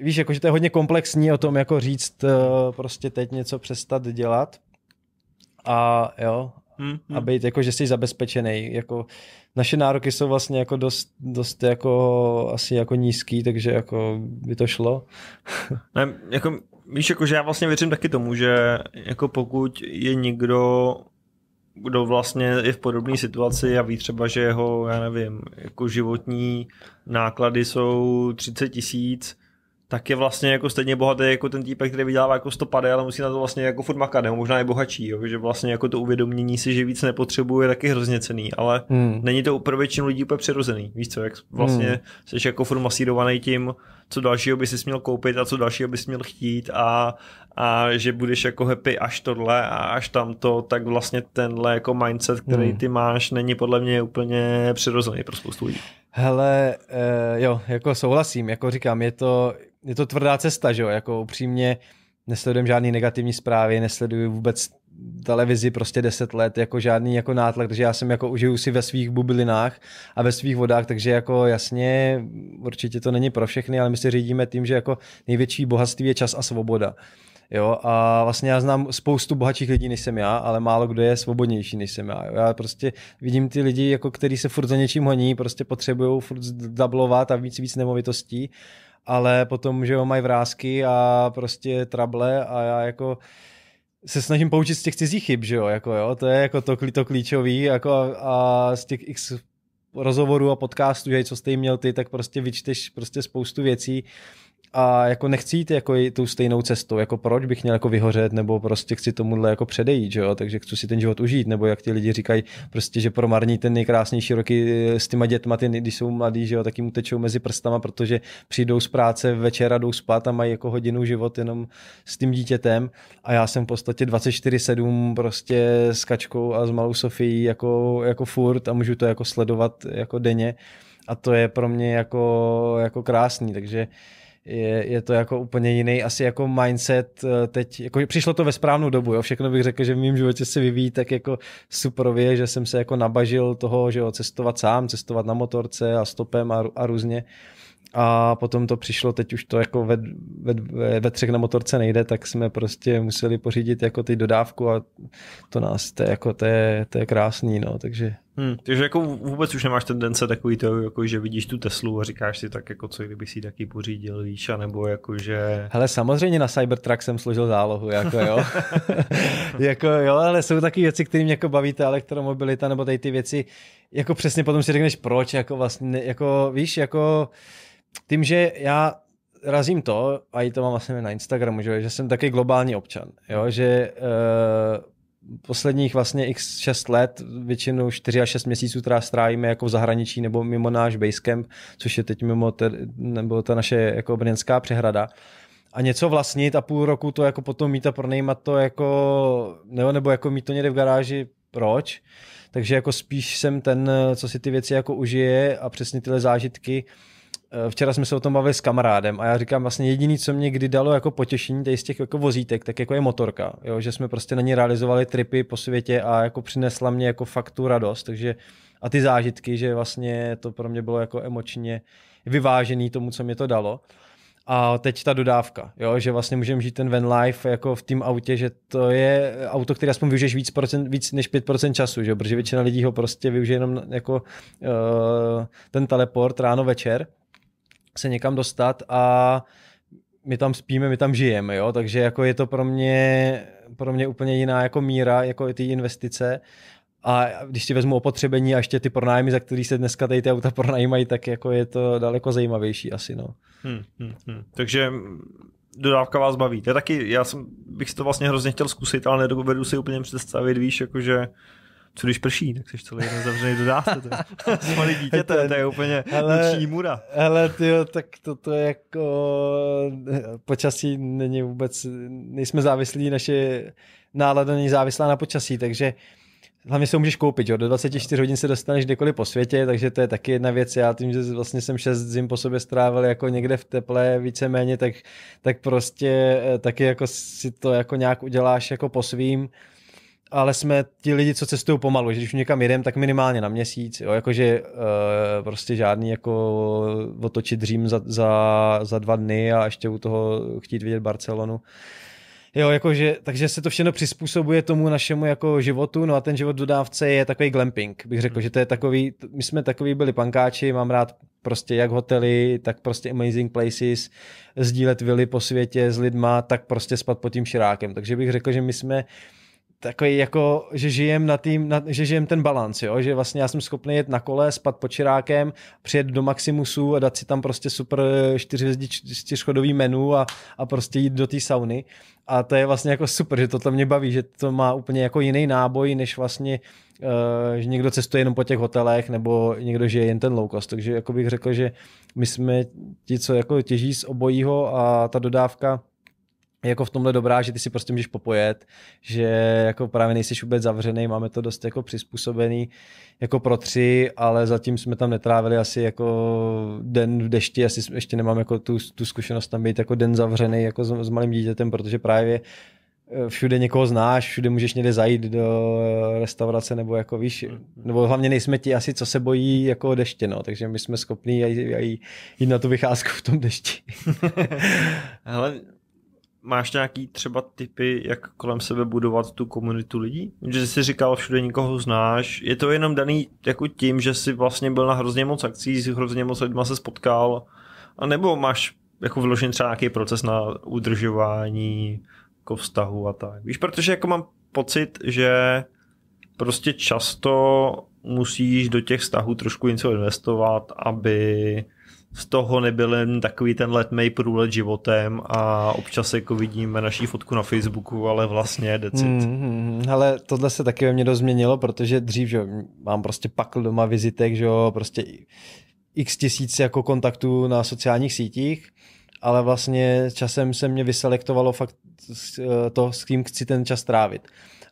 víš, jako, že to je hodně komplexní o tom jako říct eh, prostě teď něco přestat dělat a jo, mm, mm. a být jako, že jsi zabezpečený. Jako, naše nároky jsou vlastně jako dost, dost jako asi jako nízký, takže jako by to šlo. ne, jako víš, jakože já vlastně věřím taky tomu, že jako pokud je někdo kdo vlastně je v podobné situaci a ví třeba, že jeho, já nevím, jako životní náklady jsou 30 tisíc, tak je vlastně jako stejně bohatý jako ten týpek, který vydělává jako 100 ale musí na to vlastně jako furt makat, nebo možná je bohatší, jo? že vlastně jako to uvědomění si, že víc nepotřebuje, taky hrozně cený, ale hmm. není to pro většinu lidí úplně přirozený, víš co, jak vlastně hmm. jsi jako furt masírovaný tím, co dalšího by si měl koupit a co dalšího bys měl chtít a, a že budeš jako happy až tohle a až tamto, tak vlastně tenhle jako mindset, který hmm. ty máš, není podle mě úplně přirozený pro spoustu lidí. Hele, eh, jo, jako souhlasím, jako říkám, je to, je to tvrdá cesta, že jo, jako upřímně nesledujem žádný negativní zprávy, nesleduju vůbec televizi prostě 10 let, jako žádný jako nátlak, takže já jsem jako užiju si ve svých bublinách a ve svých vodách, takže jako jasně, určitě to není pro všechny, ale my se řídíme tím, že jako největší bohatství je čas a svoboda. Jo, a vlastně já znám spoustu bohatších lidí, než jsem já, ale málo kdo je svobodnější, než jsem já. Jo. Já prostě vidím ty lidi, jako který se furt za něčím honí, prostě potřebují furt dublovat a víc, víc nemovitostí, ale potom, že jo, mají vrázky a prostě trable a já jako se snažím poučit z těch cizích chyb, že jo, jako jo, to je jako to, to klíčový, jako a, a z těch x rozhovorů a podcastů, že co jste jim měl ty, tak prostě vyčteš prostě spoustu věcí a jako nechci jít jako tou stejnou cestou, jako proč bych měl jako vyhořet, nebo prostě chci tomuhle jako předejít, že jo? takže chci si ten život užít, nebo jak ti lidi říkají prostě, že promarní ten nejkrásnější roky eh, s těma dětma, ty, když jsou mladí, že jo, tak jim utečou mezi prstama, protože přijdou z práce, večera jdou spát a mají jako hodinu život jenom s tím dítětem a já jsem v podstatě 24-7 prostě s kačkou a s malou Sofií jako, jako furt a můžu to jako sledovat jako denně a to je pro mě jako, jako krásný, takže je, je to jako úplně jiný asi jako mindset eh, teď, jako přišlo to ve správnou dobu, jo, všechno bych řekl, že v mém životě se vyvíjí tak jako superově, že jsem se jako nabažil toho, že jo, cestovat sám, cestovat na motorce a stopem a, a různě a potom to přišlo, teď už to jako ve, ve, ve třech na motorce nejde, tak jsme prostě museli pořídit jako ty dodávku a to nás, to je, jako, to je, to je krásný, no, takže. Hmm, takže jako vůbec už nemáš tendence takový to, jako že vidíš tu Teslu a říkáš si tak jako co, kdyby si ji taky pořídil, víš, nebo jako že... Hele, samozřejmě na Cybertruck jsem složil zálohu, jako jo. jako jo, ale jsou taky věci, kterým jako baví, ta elektromobilita nebo tady ty věci, jako přesně potom si řekneš proč, jako vlastně, jako víš, jako tím, že já razím to, a i to mám vlastně na Instagramu, že, že jsem taky globální občan, jo, že uh, posledních vlastně x 6 let, většinu 4 až 6 měsíců, která strávíme jako v zahraničí nebo mimo náš basecamp, což je teď mimo te, nebo ta naše jako brněnská přehrada, a něco vlastnit a půl roku to jako potom mít a pronejmat to jako, nebo, nebo jako mít to někde v garáži, proč? Takže jako spíš jsem ten, co si ty věci jako užije a přesně tyhle zážitky Eh, včera jsme se o tom bavili s kamarádem a já říkám vlastně jediný, co mě kdy dalo jako potěšení tady z těch jako vozítek, tak jako je motorka, jo? že jsme prostě na ní realizovali tripy po světě a jako přinesla mě jako fakt tu radost, takže a ty zážitky, že vlastně to pro mě bylo jako emočně vyvážený tomu, co mě to dalo. A teď ta dodávka, jo, že vlastně můžeme žít ten van life jako v tým autě, že to je auto, které aspoň využiješ víc, procent, víc než 5% času, že? protože většina lidí ho prostě využije jenom jako uh, ten teleport ráno večer, se někam dostat a my tam spíme, my tam žijeme, jo, takže jako je to pro mě, pro mě úplně jiná jako míra, jako ty investice a když si vezmu opotřebení a ještě ty pronájmy, za který se dneska tady ty auta pronajímají, tak jako je to daleko zajímavější asi, no. Hmm, hmm, hmm. Takže hm, dodávka vás baví. Já taky, já jsem, bych si to vlastně hrozně chtěl zkusit, ale nedovedu si úplně představit, víš, jakože co když prší, tak jsi celý den zavřený do dávce. S malý to, je, to je úplně ale, noční mura. Ale ty tak toto to je jako počasí není vůbec, nejsme závislí, naše nálada není závislá na počasí, takže Hlavně se můžeš koupit, jo? do 24 hodin se dostaneš kdekoliv po světě, takže to je taky jedna věc. Já tím, že vlastně jsem 6 zim po sobě strávil jako někde v teple víceméně, tak, tak prostě eh, taky jako si to jako nějak uděláš jako po svým ale jsme ti lidi, co cestují pomalu, že když někam jedem, tak minimálně na měsíc, jo, jakože uh, prostě žádný jako otočit Řím za, za, za dva dny a ještě u toho chtít vidět Barcelonu. Jo, jakože, takže se to všechno přizpůsobuje tomu našemu jako životu, no a ten život dodávce je takový glamping, bych řekl, hmm. že to je takový, my jsme takový byli pankáči, mám rád prostě jak hotely, tak prostě amazing places, sdílet vily po světě s lidma, tak prostě spat pod tím širákem, takže bych řekl, že my jsme uh, takový jako, že žijem, na tým, na, že žijem ten balans, jo? že vlastně já jsem schopný jet na kole, spat pod čirákem, přijet do Maximusu a dát si tam prostě super čtyřhvězdí, čtyřchodový menu a, a prostě jít do té sauny. A to je vlastně jako super, že tohle mě baví, že to má úplně jako jiný náboj, než vlastně, uh, že někdo cestuje jenom po těch hotelech nebo někdo žije jen ten low cost. Takže jako bych řekl, že my jsme ti, co jako těží z obojího a ta dodávka jako v tomhle dobrá, že ty si prostě můžeš popojet, že jako právě nejsi vůbec zavřený, máme to dost jako přizpůsobený jako pro tři, ale zatím jsme tam netrávili asi jako den v dešti, asi ještě nemám jako tu, tu zkušenost tam být jako den zavřený jako s, s malým dítětem, protože právě eh, všude někoho znáš, všude můžeš někde zajít do eh, restaurace nebo jako víš, mhm. nebo hlavně nejsme ti asi, co se bojí jako deště, no, takže my jsme schopni jít na tu vycházku v tom dešti. máš nějaký třeba typy, jak kolem sebe budovat tu komunitu lidí? Že jsi říkal, všude nikoho znáš. Je to jenom daný jako tím, že jsi vlastně byl na hrozně moc akcí, s hrozně moc lidma se spotkal? A nebo máš jako vložen třeba nějaký proces na udržování jako vztahu a tak. Víš, protože jako mám pocit, že prostě často musíš do těch vztahů trošku něco investovat, aby z toho nebyl jen takový ten letmej průlet životem a občas jako vidíme naší fotku na Facebooku, ale vlastně decit. Mm, hmm, hmm. ale tohle se taky ve mně dozměnilo, protože dřív, že mám prostě pakl doma vizitek, že jo, prostě x tisíc jako kontaktů na sociálních sítích, ale vlastně časem se mě vyselektovalo fakt eh, to, s kým chci ten čas trávit.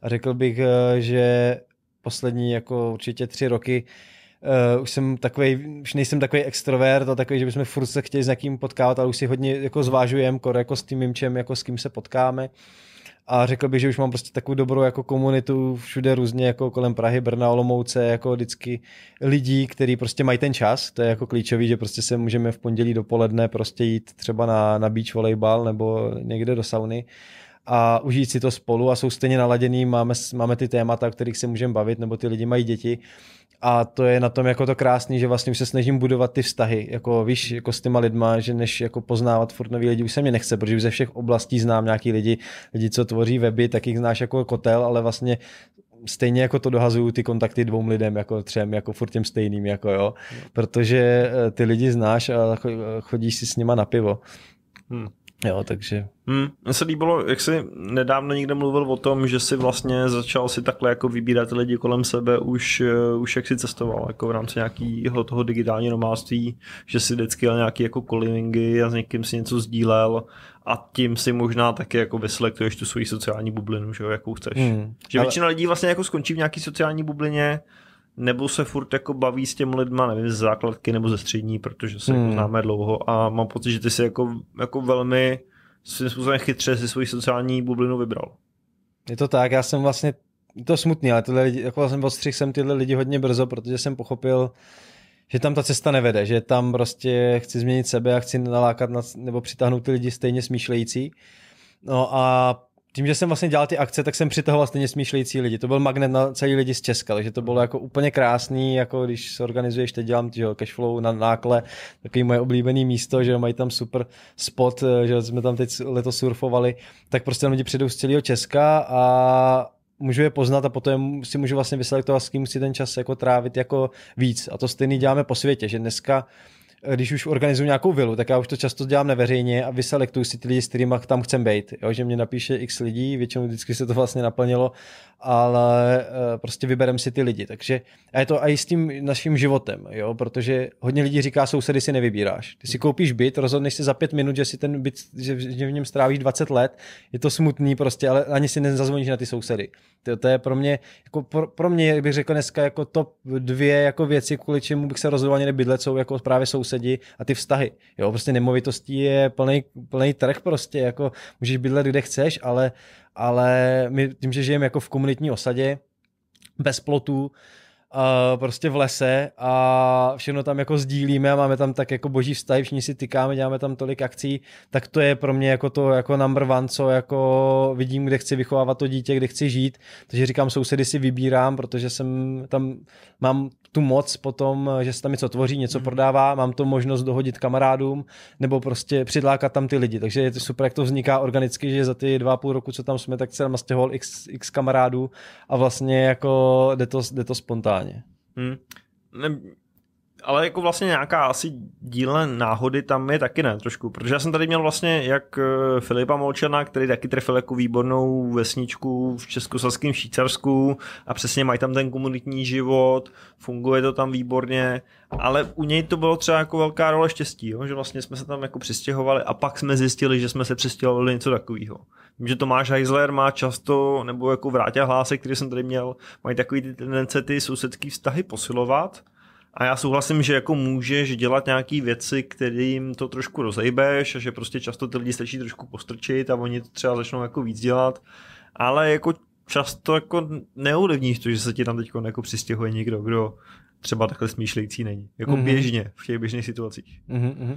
A řekl bych, eh, že poslední jako určitě tři roky uh, uh, už jsem takový, už nejsem takový extrovert a takový, že bychom furt se chtěli s někým potkávat, ale už si hodně jako kor, jako s tím čem, jako s kým se potkáme. A řekl bych, že už mám prostě takovou dobrou jako komunitu všude různě, jako kolem Prahy, Brna, Olomouce, jako vždycky lidí, kteří prostě mají ten čas, to je jako klíčový, že prostě se můžeme v pondělí dopoledne prostě jít třeba na, na beach volejbal nebo někde do sauny a užít si to spolu a jsou stejně naladěný, máme, máme ty témata, o kterých se můžeme bavit, nebo ty lidi mají děti a to je na tom jako to krásný, že vlastně už se snažím budovat ty vztahy, jako víš, jako s těma lidma, že než jako poznávat furt nový lidi, už se mě nechce, protože už ze všech oblastí znám nějaký lidi, lidi, co tvoří weby, tak jich znáš jako kotel, ale vlastně stejně jako to dohazují ty kontakty dvou lidem, jako třem, jako furt těm stejným, jako jo, hmm. protože eh, ty lidi znáš a chodíš si s nima na pivo. Hmm. Jo, takže... Hmm, mně se líbilo, jak jsi nedávno někde mluvil o tom, že si vlastně začal si takhle jako vybírat lidi kolem sebe už, eh, už jak si cestoval, jako v rámci nějakého toho digitálního nomádství, že si vždycky jel nějaký jako kolivingy a s někým si něco sdílel a tím si možná taky jako vyselektuješ tu svoji sociální bublinu, že jo, jakou chceš. Hmm, že ale... většina lidí vlastně jako skončí v nějaký sociální bublině, nebo se furt jako baví s těmi lidma, nevím, z základky nebo ze střední, protože se jako hmm. jako známe dlouho a mám pocit, že ty jsi jako, jako velmi svým způsobem chytře si svoji sociální bublinu vybral. Je to tak, já jsem vlastně, je to smutný, ale tyhle lidi, jako jsem vlastně odstřih jsem tyhle lidi hodně brzo, protože jsem pochopil, že tam ta cesta nevede, že tam prostě chci změnit sebe a chci nalákat na, nebo přitáhnout ty lidi stejně smýšlející. No a tím, že jsem vlastně dělal ty akce, tak jsem přitahoval stejně smýšlející lidi. To byl magnet na celý lidi z Česka, takže to bylo jako úplně krásný, jako když se organizuješ, teď dělám tyho cashflow na nákle, takový moje oblíbený místo, že mají tam super spot, eh, že jsme tam teď letos surfovali, tak prostě lidi přijdou z celého Česka a můžu je poznat a potom si můžu vlastně vyselektovat, s kým musí ten čas jako trávit jako víc. A to stejný děláme po světě, že dneska Eh, když už organizuju nějakou vilu, tak já už to často dělám neveřejně a vyselektuju si ty lidi, s kterými tam chcem být. Jo? Že mě napíše x lidí, většinou vždycky se to vlastně naplnilo ale eh, prostě vyberem si ty lidi. Takže a je to i s tím naším životem, jo? protože hodně lidí říká, sousedy si nevybíráš. Ty si koupíš byt, rozhodneš se za pět minut, že si ten byt, že v něm strávíš 20 let, je to smutný prostě, ale ani si nezazvoníš na ty sousedy. To, to je pro mě, jako pro, pro mě, bych řekl dneska, jako top dvě jako věci, kvůli čemu bych se rozhodl ani nebydlet, jsou jako právě sousedi a ty vztahy. Jo, prostě nemovitostí je plný, plný trh prostě, jako můžeš bydlet kde chceš, ale ale my tím, že žijeme jako v komunitní osadě, bez plotů, Uh, prostě v lese a všechno tam jako sdílíme a máme tam tak jako boží vztahy, všichni si tykáme, děláme tam tolik akcí, tak to je pro mě jako to jako number one, co jako vidím, kde chci vychovávat to dítě, kde chci žít, takže říkám sousedy si vybírám, protože jsem tam, mám tu moc potom, eh, že se tam něco tvoří, něco mm. prodává, mám to možnost dohodit kamarádům nebo prostě přidlákat tam ty lidi. Takže je to super, jak to vzniká organicky, že za ty dva půl roku, co tam jsme, tak se nastěhoval x, x kamarádů a vlastně jako jde to, jde to spontánně. Mm. Ne, ale jako vlastně nějaká asi díle náhody tam je taky ne trošku, protože já jsem tady měl vlastně jak eh, Filipa Molčana, který taky trefil jako výbornou vesničku v Českosaském Švýcarsku a přesně mají tam ten komunitní život, funguje to tam výborně, ale u něj to bylo třeba jako velká role štěstí, jo? že vlastně jsme se tam jako přistěhovali a pak jsme zjistili, že jsme se přistěhovali něco takového. Vím, že Tomáš Heisler má často, nebo jako vrátě hlásek, který jsem tady měl, mají takový ty tendence ty sousedské vztahy posilovat, a já souhlasím, že jako můžeš dělat nějaké věci, kterým to trošku rozejbeš a že prostě často ty lidi stačí trošku postrčit a oni to třeba začnou jako víc dělat, ale jako často jako neulivníš to, že se ti tam teď jako přistěhuje někdo, kdo třeba takhle smýšlející není. Jako mm-hmm. běžně, v těch běžných situacích. Mm-hmm.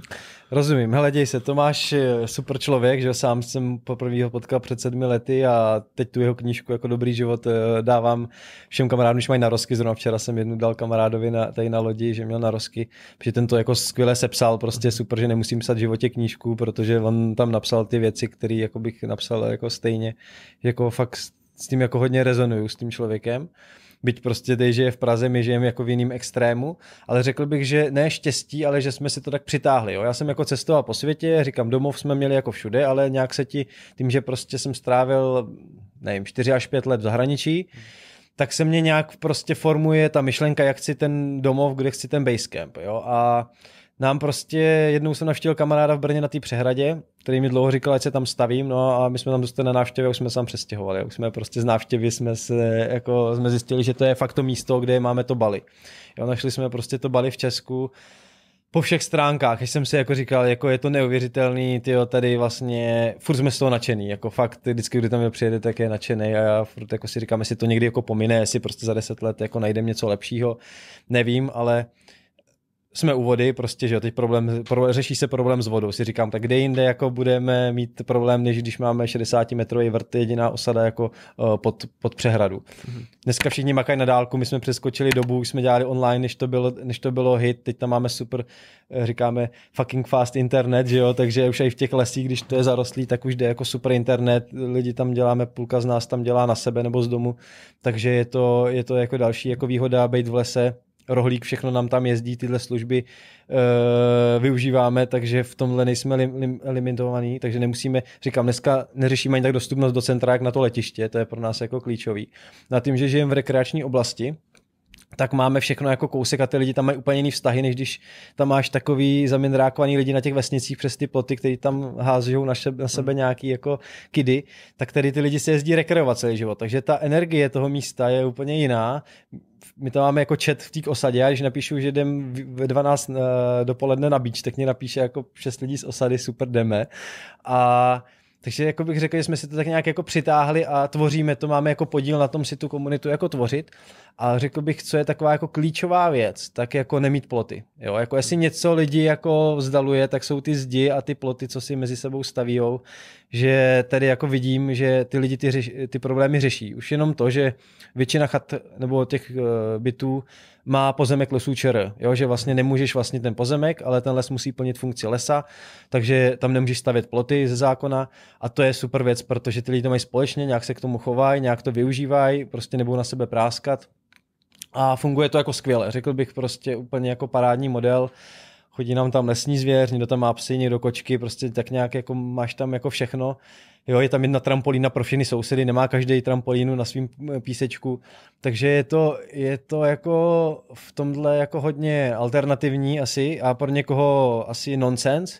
Rozumím. Hele, děj se, Tomáš super člověk, že sám jsem poprvé ho potkal před sedmi lety a teď tu jeho knížku jako Dobrý život eh, dávám všem kamarádům, když mají rozky. Zrovna včera jsem jednu dal kamarádovi na, tady na lodi, že měl rozky, protože ten to jako skvěle sepsal, prostě mhm. super, že nemusím psát v životě knížku, protože on tam napsal ty věci, které jako bych napsal jako stejně. Jako fakt s tím jako hodně rezonuju s tím člověkem byť prostě dej, že je v Praze, my žijeme jako v jiném extrému, ale řekl bych, že ne štěstí, ale že jsme si to tak přitáhli. Jo? Já jsem jako cestoval po světě, říkám, domov jsme měli jako všude, ale nějak se ti, tím, že prostě jsem strávil, nevím, 4 až 5 let v zahraničí, tak se mě nějak prostě formuje ta myšlenka, jak chci ten domov, kde chci ten basecamp. Jo? A nám prostě, jednou jsem navštívil kamaráda v Brně na té přehradě, který mi dlouho říkal, ať se tam stavím, no a my jsme tam dostali na návštěvě, už jsme se tam přestěhovali, už jsme prostě z návštěvy jsme, se, jako, jsme zjistili, že to je fakt to místo, kde máme to Bali. Jo, našli jsme prostě to Bali v Česku, po všech stránkách, když jsem si jako říkal, jako je to neuvěřitelný, tyjo, tady vlastně, furt jsme z toho nadšený, jako fakt, vždycky, kdy tam přijede, tak je nadšený a já furt jako si říkám, jestli to někdy jako pomine, jestli prostě za deset let jako najdem něco lepšího, nevím, ale jsme u vody, prostě, že jo, teď problém, pro, řeší se problém s vodou. Si říkám, tak kde jinde jako budeme mít problém, než když máme 60 metrový vrt, jediná osada jako uh, pod, pod přehradu. Mm-hmm. Dneska všichni makají na dálku, my jsme přeskočili dobu, už jsme dělali online, než to bylo, než to bylo hit, teď tam máme super, eh, říkáme fucking fast internet, že jo, takže už i v těch lesích, když to je zarostlý, tak už jde jako super internet, lidi tam děláme, půlka z nás tam dělá na sebe nebo z domu, takže je to, je to jako další jako výhoda být v lese, rohlík, všechno nám tam jezdí, tyhle služby e, využíváme, takže v tomhle nejsme lim, lim, limitovaní, takže nemusíme, říkám, dneska neřešíme ani tak dostupnost do centra, jak na to letiště, to je pro nás jako klíčový. Na tím, že žijeme v rekreační oblasti, tak máme všechno jako kousek a ty lidi tam mají úplně jiný vztahy, než když tam máš takový zamindrákovaný lidi na těch vesnicích přes ty ploty, kteří tam házují na, sebe, na sebe hmm. nějaký jako kidy, tak tady ty lidi se jezdí rekreovat celý život. Takže ta energie toho místa je úplně jiná. My to máme jako chat v té osadě, já když napíšu, že jdem ve 12 eh, dopoledne na beach, tak mě napíše jako 6 lidí z osady, super jdeme. A takže jako bych řekl, že jsme si to tak nějak jako přitáhli a tvoříme to, máme jako podíl na tom si tu komunitu jako tvořit. A řekl bych, co je taková jako klíčová věc, tak jako nemít ploty. Jo, jako jestli hmm. něco lidi jako vzdaluje, tak jsou ty zdi a ty ploty, co si mezi sebou jo, že tady jako vidím, že ty lidi ty, řeš, ty problémy řeší. Už jenom to, že většina chat nebo těch eh, bytů má pozemek lesů ČR, jo, že vlastně nemůžeš vlastně ten pozemek, ale ten les musí plnit funkci lesa, takže tam nemůžeš stavět ploty ze zákona a to je super věc, protože ty lidi to mají společně, nějak se k tomu chovají, nějak to využívají, prostě nebudou na sebe práskat, a funguje to jako skvěle. Řekl bych prostě úplně jako parádní model. Chodí nám tam lesní zvěř, někdo tam má psy, někdo kočky, prostě tak nějak jako máš tam jako všechno. Jo, je tam jedna trampolína pro všechny sousedy, nemá každý trampolínu na svém písečku, takže je to, je to jako v tomhle jako hodně alternativní asi a pro někoho asi nonsense,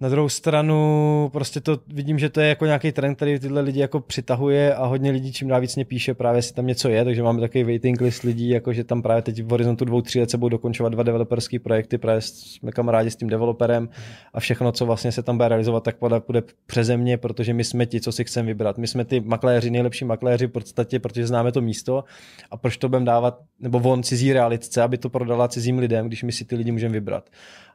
na druhou stranu prostě to vidím, že to je jako nějaký trend, který tyhle lidi jako přitahuje a hodně lidí čím dál víc mě píše právě, jestli tam něco je, takže máme takový waiting list lidí, jako že tam právě teď v horizontu dvou, tří let se budou dokončovat dva developerské projekty, právě jsme kamarádi s tím developerem mhm. a všechno, co vlastně se tam bude realizovat, tak bude přeze mě, protože my jsme ti, co si chceme vybrat. My jsme ty makléři, nejlepší makléři v podstatě, protože známe to místo a proč to budeme dávat, nebo on cizí realitce, aby to prodala cizím lidem, když my si ty lidi můžeme vybrat.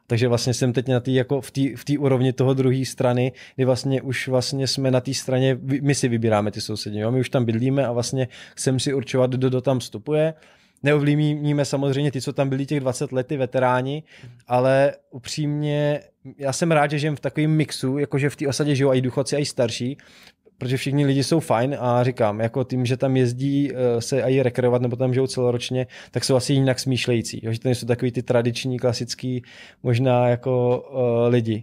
Takže vlastně jsem teď na tý, jako v té v tý úrovni toho druhé strany, kdy vlastně už vlastně jsme na té straně, my si vybíráme ty sousední, jo? my už tam bydlíme a vlastně chcem si určovat, kdo, kdo tam vstupuje. Neovlivníme samozřejmě ty, co tam byli těch 20 lety veteráni, ale upřímně já jsem rád, že žijem v takovém mixu, jakože v té osadě žijou i důchodci, i starší, protože všichni lidi jsou fajn a říkám, jako tím, že tam jezdí eh, se i rekreovat nebo tam žijou celoročně, tak jsou asi jinak smýšlející, jo? že to nejsou takový ty tradiční, klasický možná jako uh, lidi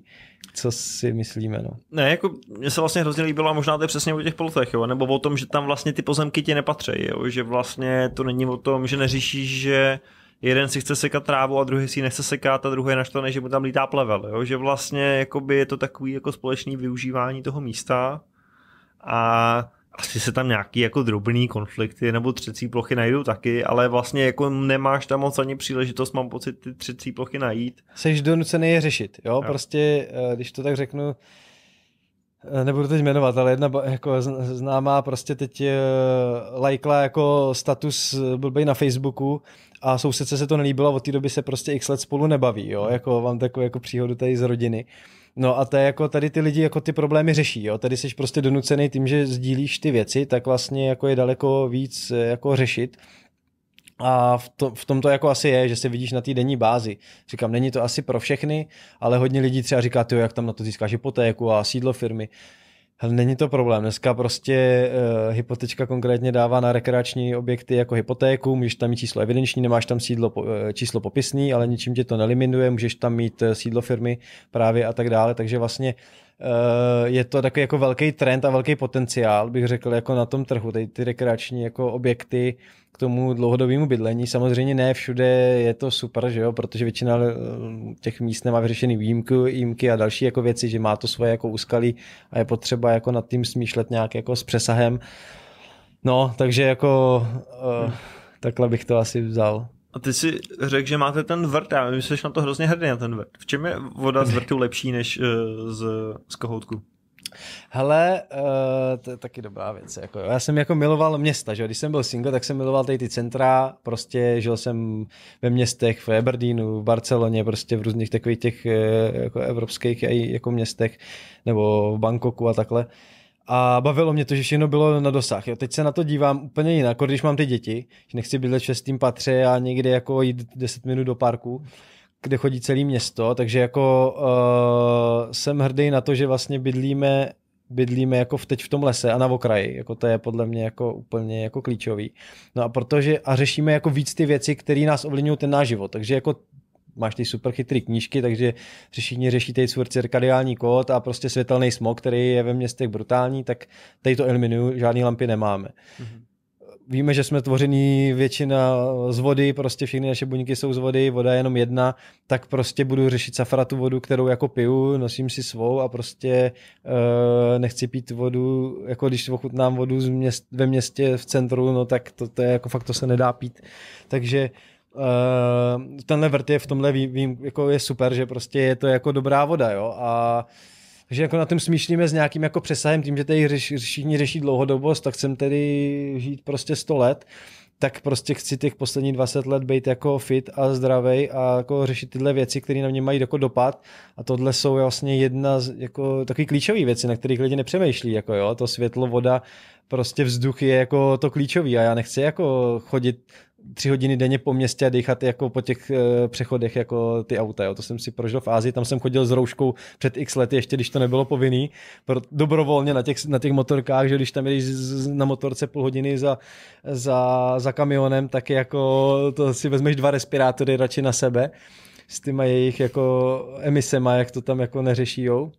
co si myslíme. No. Ne, jako mě se vlastně hrozně líbilo a možná to je přesně o těch plotech, jo, nebo o tom, že tam vlastně ty pozemky ti nepatří, jo, že vlastně to není o tom, že neřešíš, že jeden si chce sekat trávu a druhý si ji nechce sekat a druhý je naštvaný, že mu tam lítá plevel, jo, že vlastně je to takový jako společný využívání toho místa a asi se tam nějaký jako drobný konflikty nebo třecí plochy najdou taky, ale vlastně jako nemáš tam moc ani příležitost, mám pocit, ty třecí plochy najít. Seš donucený je řešit, jo? jo, prostě, eh, když to tak řeknu, eh, nebudu teď jmenovat, ale jedna jako známá prostě teď eh, lajkla jako status blbej na Facebooku a sousedce se to nelíbilo od té doby se prostě x let spolu nebaví, jo, jako mám takovou jako příhodu tady z rodiny. Uh, No a to je jako tady ty lidi jako ty problémy řeší, jo. Tady jsi prostě donucený tím, že sdílíš ty věci, tak vlastně jako je daleko víc eh, jako řešit. A v, to, v tom to jako asi je, že se vidíš na té denní bázi. Říkám, není to asi pro všechny, ale hodně lidí třeba říká, jo, jak tam na to získáš hypotéku a sídlo firmy. Hele, není to problém. Dneska prostě uh, eh, hypotečka konkrétně dává na rekreační objekty jako hypotéku, můžeš tam mít číslo evidenční, nemáš tam sídlo, po, uh, číslo popisný, ale ničím tě to neliminuje, můžeš tam mít uh, sídlo firmy právě a tak dále. Takže vlastně Eh, je to takový jako velký trend a velký potenciál, bych řekl, jako na tom trhu, tady ty rekreační jako objekty k tomu dlouhodobému bydlení. Samozřejmě ne všude je to super, že jo, protože většina eh, těch míst nemá vyřešený výjimky, výjimky a další jako věci, že má to svoje jako úskalí a je potřeba jako nad tím smýšlet nějak jako s přesahem. No, takže jako uh, takhle bych to asi vzal. A ty si řekl, že máte ten vrt, já myslím, že jsi na to hrozně hrdý na ten vrt. V čem je voda z vrtu lepší než uh, z, z kohoutku? Hele, uh, to je taky dobrá věc. Jako, já jsem jako miloval města, že? když jsem byl single, tak jsem miloval tady ty centra, prostě žil jsem ve městech, v Aberdeenu, v Barceloně, prostě v různých takových těch eh, jako evropských jako městech, nebo v Bangkoku a takhle. Uh, a bavilo mě to, že všechno bylo na dosah. Jo. Teď se na to dívám úplně jinak, jako když mám ty děti, že nechci bydlet v šestým patře a někde jako jít 10 minut do parku, kde chodí celé město, takže jako uh, jsem hrdý na to, že vlastně bydlíme bydlíme jako v, teď v tom lese a na okraji, jako to je podle mě jako úplně jako klíčový. No a protože a řešíme jako víc ty věci, které nás ovlivňují ten náš život, takže jako máš ty super chytrý knížky, takže všichni řešíte svůj cirkadiální kód a prostě světelný smog, který je ve městech brutální, tak tady to eliminuju, žádné lampy nemáme. Mm-hmm. Víme, že jsme tvořený většina z vody, prostě všechny naše buňky jsou z vody, voda je jenom jedna, tak prostě budu řešit safratu vodu, kterou jako piju, nosím si svou a prostě uh, nechci pít vodu, jako když ochutnám vodu z měst, ve městě v centru, no tak to, to je jako fakt, to se nedá pít. Takže uh, Uh, tenhle vrt je v tomhle vím, vím, jako je super, že prostě je to jako dobrá voda, jo, a že jako na tom smýšlíme s nějakým jako přesahem, tím, že tady všichni řeší, řeší dlouhodobost, tak chcem tedy žít prostě 100 let, tak prostě chci těch posledních 20 let být jako fit a zdravý a jako řešit tyhle věci, které na mě mají jako dopad a tohle jsou vlastně jedna z jako takových klíčové věci, na kterých lidi nepřemýšlí, jako jo, to světlo, voda, prostě vzduch je jako to klíčový a já nechci jako chodit tři hodiny denně po městě a dechat jako po těch e, přechodech jako ty auta. Jo. To jsem si prožil v Ázii, tam jsem chodil s rouškou před x lety, ještě když to nebylo povinný, pro, dobrovolně na těch, na těch motorkách, že když tam jdeš na motorce půl hodiny za, za, za kamionem, tak jako to si vezmeš dva respirátory radši na sebe s těma jejich jako emisema, jak to tam jako Jo.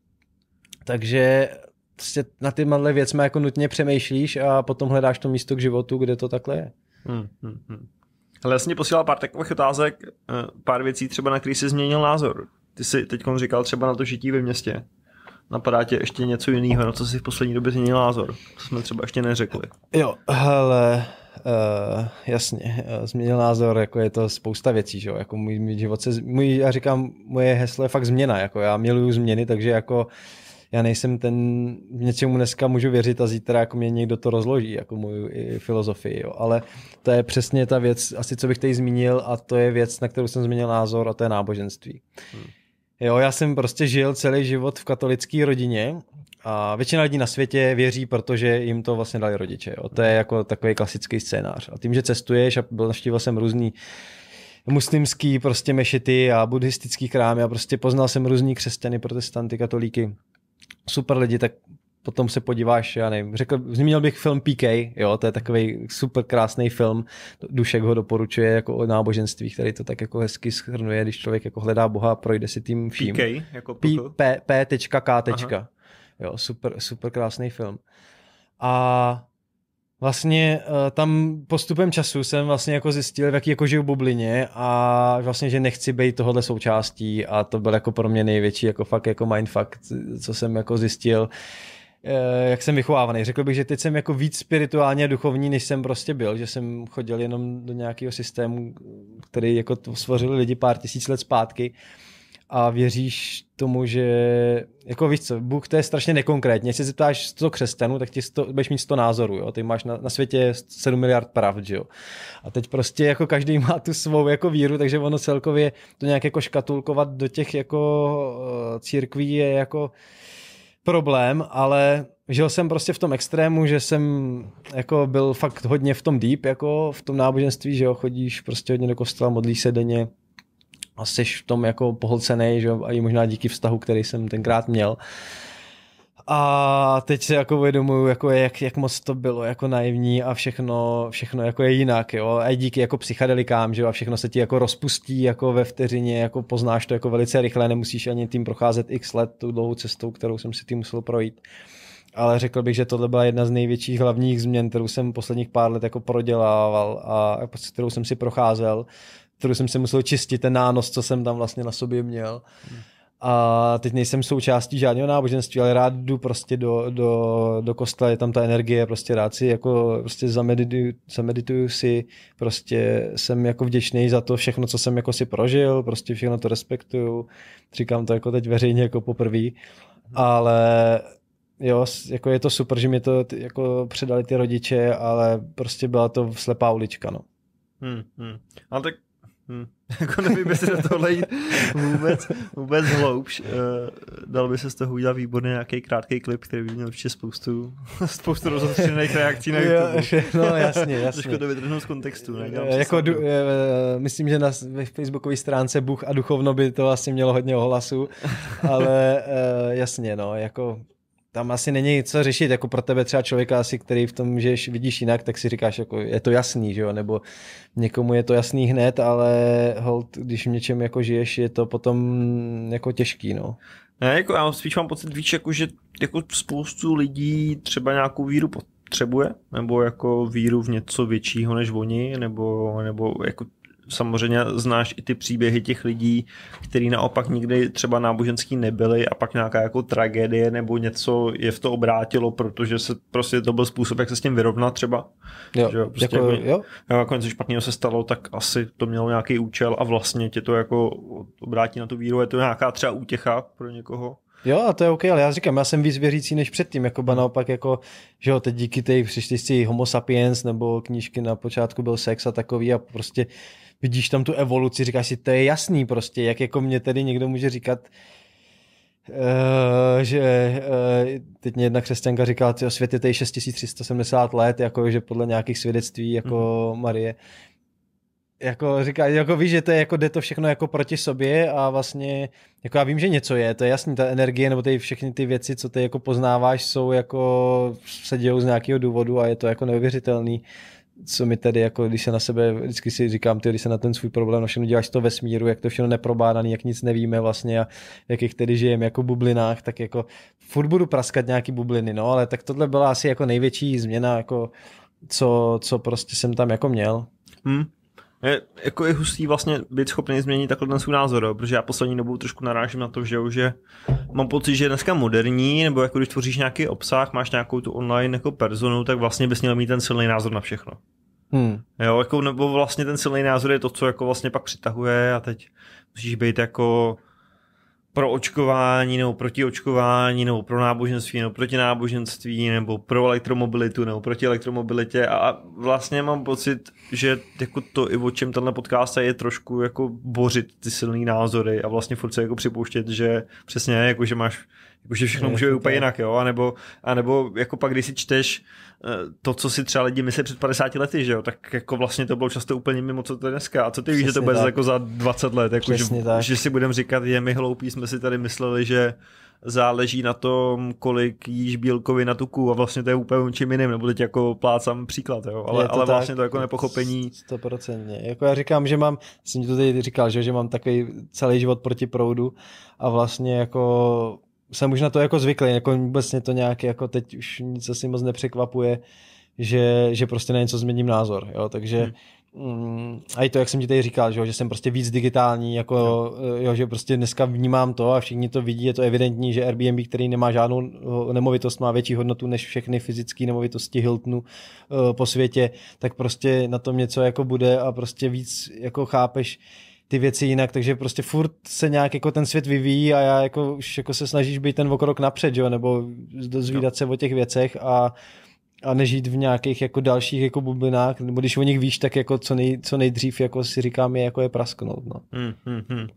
Takže prostě na tyhle věcmi jako nutně přemýšlíš a potom hledáš to místo k životu, kde to takhle je. Hmm, hmm, hmm. Ale jasně posílal pár takových otázek, eh, pár věcí třeba, na který jsi změnil názor. Ty jsi teď říkal třeba na to žití ve městě. Napadá tě ještě něco jiného, na co jsi v poslední době změnil názor? Co jsme třeba ještě neřekli. Jo, hele, Uh, jasně, uh, změnil názor, jako je to spousta věcí, že jo, jako můj, můj život se, můj, já říkám, moje heslo je fakt změna, jako já miluju změny, takže jako já nejsem ten, něčemu dneska můžu věřit a zítra jako mě někdo to rozloží, jako moju filozofii, jo. ale to je přesně ta věc, asi co bych tady zmínil a to je věc, na kterou jsem změnil názor a to je náboženství. Hmm. Jo, já jsem prostě žil celý život v katolické rodině a většina lidí na světě věří, protože jim to vlastně dali rodiče. Jo. To je jako takový klasický scénář. A tím, že cestuješ a naštívil jsem různý muslimský prostě mešity a buddhistický krámy a prostě poznal jsem různý křesťany, protestanty, katolíky super lidi, tak potom se podíváš, já nevím, řekl, zmínil bych film PK, jo, to je takový super krásný film, Dušek ho doporučuje jako o náboženství, který to tak jako hezky schrnuje, když člověk jako hledá Boha a projde si tím vším. PK, jako P.K. Jo, super, super krásný film. A vlastně eh, tam postupem času jsem vlastně jako zjistil, v jaký jako žiju bublině a vlastně, že nechci být tohohle součástí a to byl jako pro mě největší jako fakt jako mindfuck, co jsem jako zjistil eh, jak jsem vychovávaný. Řekl bych, že teď jsem jako víc spirituálně a duchovní, než jsem prostě byl, že jsem chodil jenom do nějakého systému, který jako to lidi pár tisíc let zpátky a věříš tomu, že jako víš co, Bůh to je strašně nekonkrétně. Jestli se ptáš 100 křesťanů, tak ti 100, budeš mít 100 názorů. Jo? Ty máš na, na, světě 7 miliard pravd. jo? A teď prostě jako každý má tu svou jako víru, takže ono celkově to nějak jako škatulkovat do těch jako eh, církví je jako problém, ale žil jsem prostě v tom extrému, že jsem jako byl fakt hodně v tom deep, jako v tom náboženství, že jo, chodíš prostě hodně do kostela, modlíš se denně, a jsi v tom jako pohlcený, že a i možná díky vztahu, který jsem tenkrát měl. A teď si jako uvědomuju, jako jak, jak moc to bylo jako naivní a všechno, všechno jako je jinak, jo. A díky jako psychedelikám, že jo, a všechno se ti jako rozpustí jako ve vteřině, jako poznáš to jako velice rychle, nemusíš ani tím procházet x let tu dlouhou cestou, kterou jsem si tím musel projít. Ale řekl bych, že tohle byla jedna z největších hlavních změn, kterou jsem posledních pár let jako prodělával a kterou jsem si procházel kterou jsem si musel čistit, ten nános, co jsem tam vlastně na sobě měl. A teď nejsem součástí žádného náboženství, ale rád jdu prostě do, do, do kostela, je tam ta energie, prostě rád si jako prostě zamedituju, zamedituju si, prostě jsem jako vděčný za to všechno, co jsem jako si prožil, prostě všechno to respektuju, říkám to jako teď veřejně jako poprvé, ale jo, jako je to super, že mi to jako předali ty rodiče, ale prostě byla to slepá ulička, no. Hmm, hmm. Ale tak Hmm. Jako nevím, jestli do tohle jít vůbec, vůbec hloubš. Eh, dal by se z toho udělat výborný nějaký krátký klip, který by měl určitě spoustu, spoustu rozostřených reakcí na YouTube. no jasně, jasně. Trošku to vytrhnout z kontextu. Ne? Dělám eh, jako du, je, eh, myslím, že na facebookové stránce Bůh a duchovno by to asi mělo hodně ohlasu, ale jasně, no, jako tam asi není co řešit, jako pro tebe třeba člověka asi, který v tom, že vidíš jinak, tak si říkáš, jako je to jasný, že jo, nebo někomu je to jasný hned, ale hold, když v něčem jako žiješ, je to potom jako těžký, no. Ne, jako já spíš mám pocit, víš, jako, že jako spoustu lidí třeba nějakou víru potřebuje, nebo jako víru v něco většího než oni, nebo, nebo jako samozřejmě znáš i ty příběhy těch lidí, který naopak nikdy třeba náboženský nebyli a pak nějaká jako tragédie nebo něco je v to obrátilo, protože se prostě to byl způsob, jak se s tím vyrovnat třeba. Jo, že prostě jako, jako, jo? jako něco špatného se stalo, tak asi to mělo nějaký účel a vlastně tě to jako obrátí na tu víru. Je to nějaká třeba útěcha pro někoho? Jo, a to je OK, ale já říkám, já jsem víc věřící než předtím, jako ba naopak, jako, že jo, teď díky té přišli si Homo sapiens nebo knížky na počátku byl sex a takový a prostě vidíš tam tu evoluci, říkáš si, to je jasný prostě, jak jako mě tedy někdo může říkat, Uh, že uh, teď mě jedna křesťanka říká, že svět je tady 6370 let, jako, že podle nějakých svědectví jako mm. Marie. Jako říká, jako víš, že to je, jako, jde to všechno jako proti sobě a vlastně, jako já vím, že něco je, to je jasný, ta energie nebo ty všechny ty věci, co ty jako poznáváš, jsou jako, se dějou z nějakého důvodu a je to jako neuvěřitelný. Uh, co mi tedy, jako když se na sebe, vždycky si říkám, ty, když se na ten svůj problém všechno děláš to ve smíru, jak to všechno neprobádaný, jak nic nevíme vlastně a v jakých tedy žijeme jako bublinách, tak jako furt budu praskat nějaký bubliny, no, ale tak tohle byla asi jako největší změna, jako co, co prostě jsem tam jako měl. Hmm. Je, jako je hustý vlastně být schopný změnit takhle ten svůj názor, protože já poslední dobou trošku narážím na to, že, už, že mám pocit, že je dneska moderní, nebo jako když tvoříš nějaký obsah, máš nějakou tu online jako personu, tak vlastně bys měl mít ten silný názor na všechno. Hmm. Jo, jako, nebo vlastně ten silný názor je to, co jako vlastně pak přitahuje a teď musíš být jako pro očkování nebo proti očkování nebo pro náboženství nebo proti náboženství nebo pro elektromobilitu nebo proti elektromobilitě a vlastně mám pocit, že jako to i o čem tenhle podcast je trošku jako bořit ty silné názory a vlastně furt se jako připouštět, že přesně jako, že máš že všechno může být úplně jinak, jo? A nebo, a nebo jako pak, když si čteš eh, to, co si třeba lidi myslí před 50 lety, že jo? Tak jako vlastně to bylo často úplně mimo, co to je dneska. A co ty Přesně víš, že to bude jako za 20 let? Jako, že, že, si budeme říkat, je my hloupí, jsme si tady mysleli, že záleží na tom, kolik jíš bílkovi na tuku a vlastně to je úplně čím jiným, nebo teď jako plácám příklad, jo? ale, ale tak, vlastně to jako nepochopení. 100%. Jako já říkám, že mám, jsem ti to tady říkal, že, že mám takový celý život proti proudu a vlastně jako jsem už na to jako zvyklý, jako vůbec mě to nějak, jako teď už nic asi moc nepřekvapuje, že, že prostě na něco změním názor, jo, takže hmm. Mm, a i to, jak jsem ti tady říkal, že, jo, že jsem prostě víc digitální, jako, jo. Eh, jo. že prostě dneska vnímám to a všichni to vidí, je to evidentní, že Airbnb, který nemá žádnou eh, nemovitost, má větší hodnotu než všechny fyzické nemovitosti Hiltonu uh, po světě, tak prostě na tom něco jako bude a prostě víc jako chápeš, uh, ty věci jinak, takže prostě furt se nějak jako ten svět vyvíjí a já jako už jako se snažíš být ten okrok napřed, jo, nebo dozvídat no. se o těch věcech a a nežít v nějakých jako dalších jako bublinách, nebo když o nich víš, tak jako co, nej, co nejdřív jako si říkám je jako je prasknout, no. Hmm, hmm, hmm.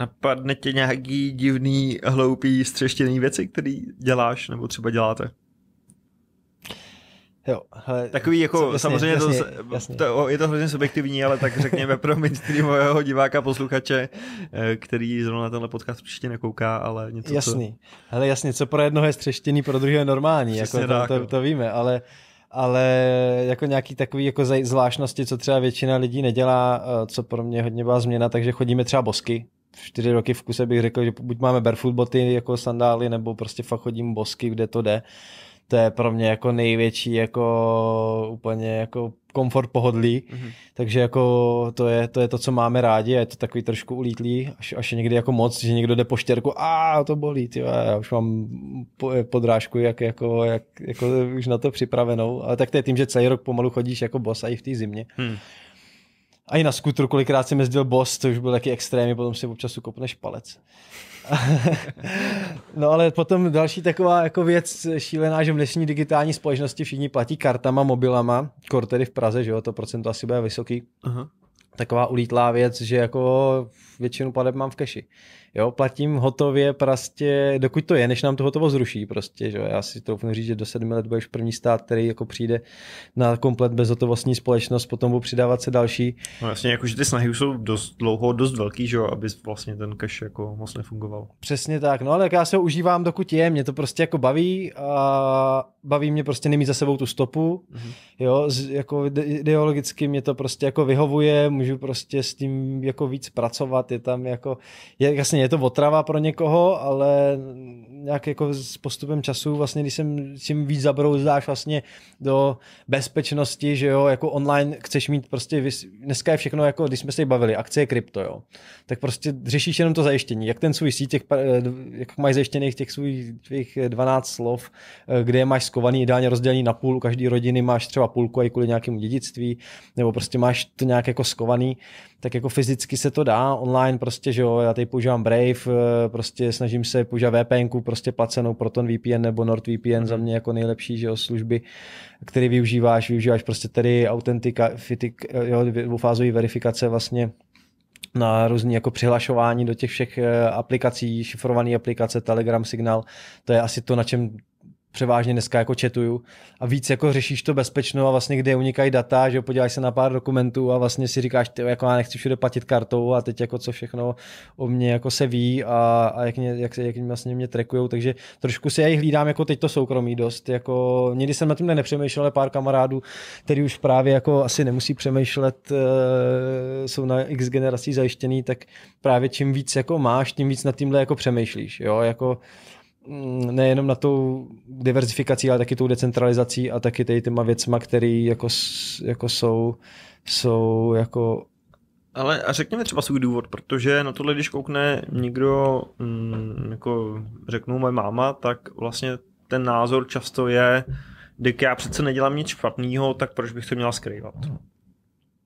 Napadne tě nějaký divný, hloupý, střeštěný věci, který děláš nebo třeba děláte? Jo, hele, Takový jako, jasně, samozřejmě jasně, to, jasně. to, je to hrozně subjektivní, ale tak řekněme pro mainstreamového diváka, posluchače, eh, který zrovna tenhle podcast určitě nekouká, ale něco, Jasný, co... hele jasně, co pro jednoho je střeštěný, pro druhého je normální, jako, to, to, no. to víme, ale ale jako nějaký takový jako zvláštnosti, co třeba většina lidí nedělá, eh, co pro mě hodně byla změna, takže chodíme třeba bosky, čtyři roky v kuse bych řekl, že buď máme barefoot boty jako sandály, nebo prostě fakt chodím bosky, kde to jde. Uh, to je pro mě jako největší jako úplně jako komfort pohodlí, mm-hmm. takže jako to je, to je to, co máme rádi a je to takový trošku ulítlý, až, až je někdy jako moc, že někdo jde po štěrku, a to bolí, ty já už mám podrážku, jak, jako, jak, jako už na to připravenou, ale tak to je tím, že celý rok pomalu chodíš jako boss a i v té zimě. Hmm. A i na skutru kolikrát jsem jezdil boss, to už byl taky extrémně, potom si občas ukopneš palec. no ale potom další taková jako věc šílená, že v dnešní digitální společnosti všichni platí kartama, mobilama, kor tedy v Praze, že jo, to procento asi bude vysoký. Aha. Taková ulítlá věc, že jako většinu plateb mám v keši. Jo, platím hotově prostě, dokud to je, než nám to hotovo zruší prostě, že Já si to říct, že do sedmi let budeš první stát, který jako přijde na komplet bezhotovostní společnost, potom budou přidávat se další. No jasně, jakože ty snahy už jsou dost dlouho, dost velký, že jo, aby vlastně ten cash jako moc nefungoval. Přesně tak, no ale já se ho užívám, dokud je, mě to prostě jako baví a baví mě prostě nemít za sebou tu stopu, mm-hmm. jo, z, jako ideologicky mě to prostě jako vyhovuje, můžu prostě s tím jako víc pracovat, je tam jako, je, jasně je to otrava pro někoho, ale nějak jako s postupem času, vlastně když jsem tím víc zabrouzdáš vlastně do bezpečnosti, že jo, jako online chceš mít prostě, dneska je všechno jako, když jsme se bavili, je krypto, jo, tak prostě řešíš jenom to zajištění, jak ten svůj síť, jak eh, máš zajištěných těch svých 12 eh, slov, eh, kde je máš skovaný, ideálně rozdělený na půl, u každý rodiny máš třeba půlku i kvůli nějakému dědictví, nebo prostě máš to nějak jako skovaný, tak jako fyzicky se to dá online prostě, že jo, já tady používám Brave, eh, prostě snažím se používat VPN, prostě placenou Proton VPN nebo VPN mm-hmm. za mhm. mě jako nejlepší, že jo, služby, které využíváš, využíváš prostě tedy autentika, fitik, eh, jo, dvoufázový verifikace vlastně na různý jako přihlašování do těch všech eh, aplikací, šifrované aplikace, Telegram, Signal, to je asi to, na čem převážně dneska jako četuju a víc jako řešíš to bezpečno a vlastně kde unikají data, že jo, podíváš se na pár dokumentů a vlastně si říkáš, ty, jako já nechci všude platit kartou a teď jako co všechno o mě jako se ví a, a jak, mě, jak, se, jak vlastně mě trekujou, takže trošku si já hlídám jako teď to soukromí dost, jako nikdy jsem na tím nepřemýšlel, ale pár kamarádů, který už právě jako asi nemusí přemýšlet, eh, jsou na x generací zajištěný, tak právě čím víc jako máš, tím víc nad tímhle jako přemýšlíš, jo, jako Mm, nejenom na tou diverzifikací, ale taky tou decentralizací a taky tady těma věcma, které jako, jako jsou, jsou jako ale a řekněme třeba svůj důvod, protože na tohle, když koukne někdo, mm, jako řeknu moje máma, tak vlastně ten názor často je, když já přece nedělám nic špatného, tak proč bych to měla skrývat?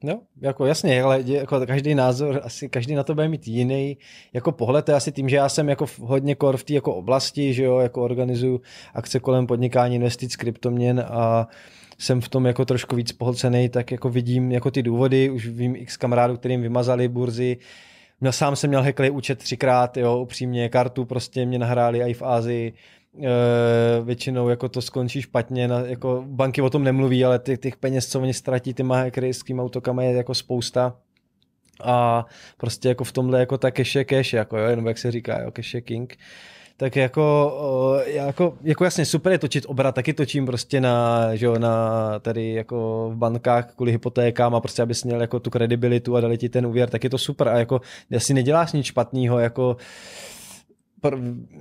No, jako jasně, ale jako každý názor, asi každý na to bude mít jiný jako pohled, to je asi tím, že já jsem jako hodně kor v té jako oblasti, že jo, jako organizuju akce kolem podnikání investic kryptoměn a jsem v tom jako trošku víc pohlcený, tak jako vidím jako ty důvody, už vím x kamarádů, kterým vymazali burzy, Měl, no, sám jsem měl heklý účet třikrát, jo, upřímně, kartu prostě mě nahráli i v Ázii, Eh, většinou jako to skončí špatně, na, jako banky o tom nemluví, ale těch, těch peněz, co oni ztratí těma hackerskými autokama je jako spousta a prostě jako v tomhle jako ta cash je cash, jako jo, jenom jak se říká, jo, cash je king. Tak jako, jako, jako jasně super je točit obrat, taky točím prostě na, že jo, na tady jako v bankách kvůli hypotékám a prostě abys měl jako tu kredibilitu a dali ti ten úvěr, tak je to super a jako asi neděláš nic špatného, jako uh,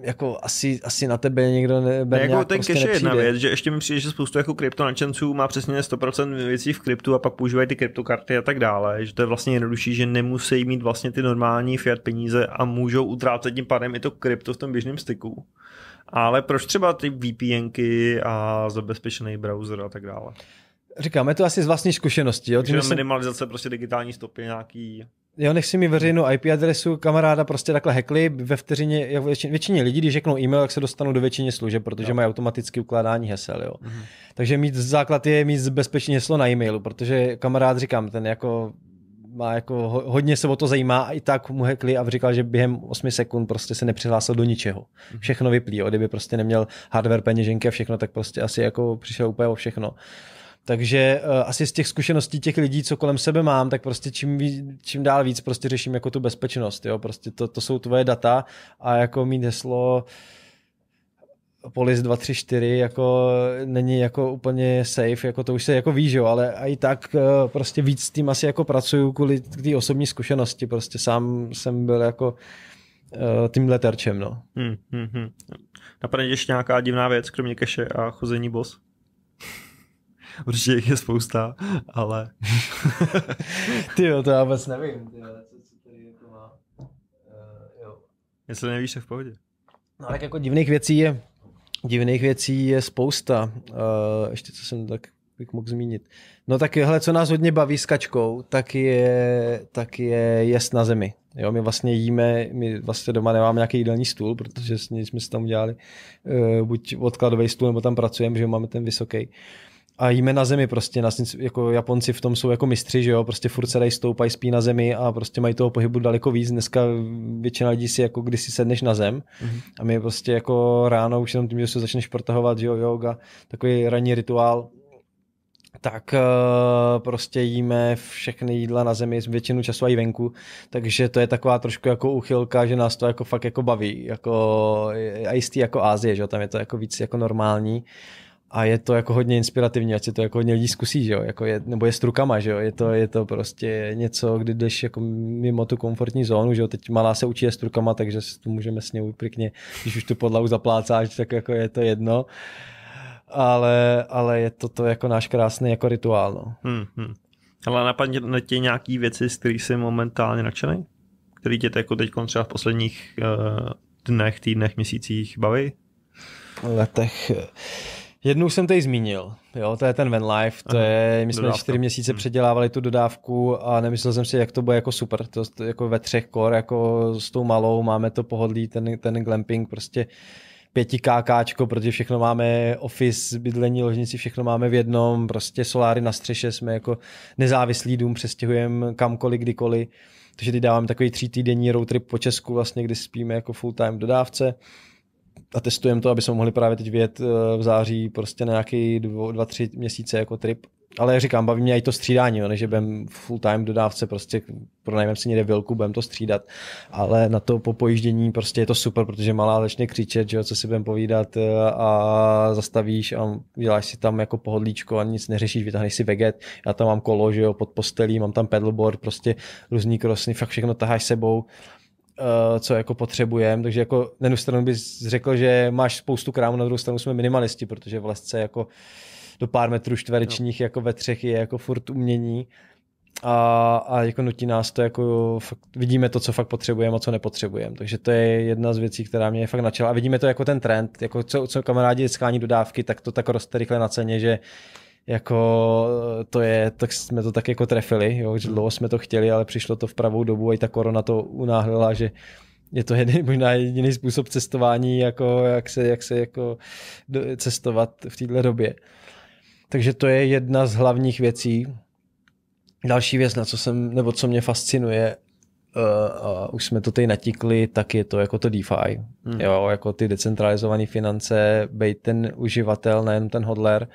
jako asi, asi na tebe někdo ne, ne jako ten prostě cache je jedna věc, že ještě mi přijde, že spoustu jako krypto kryptonačenců má přesně 100% věcí v kryptu a pak používají ty kryptokarty a tak dále, že to je vlastně jednodušší, že nemusí mít vlastně ty normální fiat peníze a můžou utrácet tím pádem i to krypto v tom běžném styku. Ale proč třeba ty VPNky a zabezpečený browser a tak dále? Říkám, je to asi z vlastní zkušenosti. Jo? Tím, že minimalizace prostě digitální stopy nějaký jo, nech si mi veřejnou IP adresu kamaráda prostě takhle hackli ve vteřině, jak většině, většině lidí, když řeknou e-mail, tak se dostanou do většině služeb, protože jo. mají automatické ukládání hesel, jo. Mm-hmm. Takže mít základ je mít bezpečné heslo na e-mailu, protože kamarád, říkám, ten jako má jako hodně se o to zajímá a i tak mu hekli a říkal, že během 8 sekund prostě se nepřihlásil do ničeho. Mhm. Všechno vyplý, jo. kdyby prostě neměl hardware peněženky a všechno, tak prostě asi jako přišel úplně o všechno. Takže uh, asi z těch zkušeností těch lidí, co kolem sebe mám, tak prostě čím, víc, čím dál víc prostě řeším jako tu bezpečnost, jo, prostě to, to jsou tvoje data a jako mít heslo Polis 234 jako není jako úplně safe, jako to už se jako ví, jo, ale i tak eh, prostě víc s tím asi jako pracuju kvůli té osobní zkušenosti, prostě sám jsem byl jako uh, eh, tímhle terčem, no. Hmm, hmm, hmm. Napadne ještě nějaká divná věc, kromě keše a chození boss? Určitě jich je spousta, ale... ty jo, to já vůbec nevím, ty co, co tady jako má. Uh, jo. Jestli nevíš, je v pohodě. No tak jako divných věcí je, divných věcí je spousta. Uh, ještě co jsem tak bych mohl zmínit. No tak hele, co nás hodně baví s kačkou, tak je, tak je jest na zemi. Jo, my vlastně jíme, my vlastně doma nemáme nějaký jídelní stůl, protože jsme si tam udělali uh, buď odkladový stůl, nebo tam pracujeme, že máme ten vysoký. Uh, a jíme na zemi prostě, nás, jako Japonci v tom jsou jako mistři, že jo, prostě furt se dají stoupají, spí na zemi a prostě mají toho pohybu daleko víc, dneska většina lidí si jako když si sedneš na zem mm-hmm. a my prostě jako ráno už jenom tím, že se začneš protahovat, že jo, yoga, takový ranní rituál, tak eh, prostě jíme všechny jídla na zemi, většinu času i venku, takže to je taková trošku jako uchylka, že nás to jako fakt jako baví, jako a jistý jako Ázie, že tam je to jako víc jako normální a je to jako hodně inspirativní, ať se to jako hodně lidí zkusí, že jo? Jako je, nebo je s rukama, že jo? Je to, je to prostě něco, kdy jdeš jako mimo tu komfortní zónu, že jo? Teď malá se učí je s rukama, takže tu můžeme s ní úplně, když už tu podlahu zaplácáš, tak jako je to jedno. Ale, ale je to, to jako náš krásný jako rituál, no. Hmm, hmm. Ale napadne tě nějaký věci, z kterých jsi momentálně nadšený? Který tě jako teď třeba v posledních uh, dnech, týdnech, měsících baví? Letech. Eh, Jednou jsem tady zmínil, jo, to je ten life. to Aha, je, my jsme dodávka. čtyři měsíce hmm. předělávali tu dodávku a nemyslel jsem si, jak to bude jako super, to, to jako ve třech kor, jako s tou malou, máme to pohodlí, ten, ten glamping prostě pěti kákáčko, protože všechno máme office, bydlení, ložnici, všechno máme v jednom, prostě soláry na střeše, jsme jako nezávislý dům, přestěhujeme kamkoliv, kdykoliv, takže teď dávám takový tři týdenní road trip po Česku vlastně, kdy spíme jako full time dodávce a testujeme to, aby jsme mohli právě teď vědět eh, v září prostě na nějaký dvo, dva, tři měsíce jako trip. Ale jak říkám, baví mě i to střídání, jo, než že budem full time dodávce, prostě pronajmeme si někde vilku, budeme to střídat. Ale na to po pojíždění prostě je to super, protože malá začne křičet, že jo, co si budeme povídat eh, a zastavíš a děláš si tam jako pohodlíčko a nic neřešíš, vytáhneš si veget, já tam mám kolo, že jo, pod postelí, mám tam pedalboard, prostě různý krosny, fakt všechno taháš sebou. Eh, co jako potřebujeme, takže jako na jednu stranu bys řekl, že máš spoustu krámů, na druhou stranu jsme minimalisti, protože v lesce jako do pár metrů čtverečních no. jako ve třech je jako furt umění a, a jako nutí nás to jako fakt, vidíme to, co fakt potřebujeme a co nepotřebujeme. Takže to je jedna z věcí, která mě fakt načala. A vidíme to jako ten trend, jako co, co kamarádi skání dodávky, tak to tak roste rychle na ceně, že uh, jako to je, tak jsme to tak jako trefili, jo, že dlouho jsme to chtěli, ale přišlo to v pravou dobu a i ta korona to unáhlila, že je to jediný, možná jediný způsob cestování, jako jak se, jak se jako cestovat v této době. Takže to je jedna z hlavních věcí. Další věc, na co jsem, nebo co mě fascinuje, eh, a už jsme to tady natikli, tak je to jako to DeFi, hmm. jo, jako ty decentralizované finance, být ten uživatel, nejen ten hodler,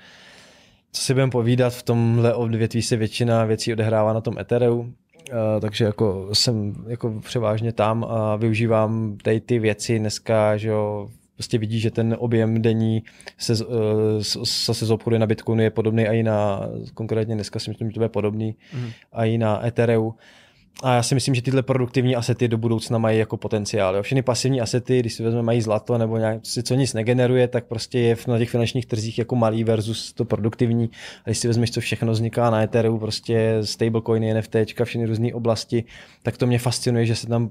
co si budeme povídat, v tomhle odvětví se většina věcí odehrává na tom Ethereu, eh, takže jako jsem jako převážně tam a využívám tady ty věci dneska, že jo, prostě vidí, že ten objem denní se, eh, se z obchodu na Bitcoinu je podobný a i na, konkrétně dneska si myslím, že to bude podobný, mm. a i na Ethereu. A já si myslím, že tyhle produktivní asety do budoucna mají jako potenciál. Jo. Všechny pasivní asety, když si vezme, mají zlato nebo nějak, co nic negeneruje, tak prostě je na těch finančních trzích jako malý versus to produktivní. A když si vezmeš, co všechno vzniká na Ethereum, prostě stablecoiny, NFT, všechny různé oblasti, tak to mě fascinuje, že se tam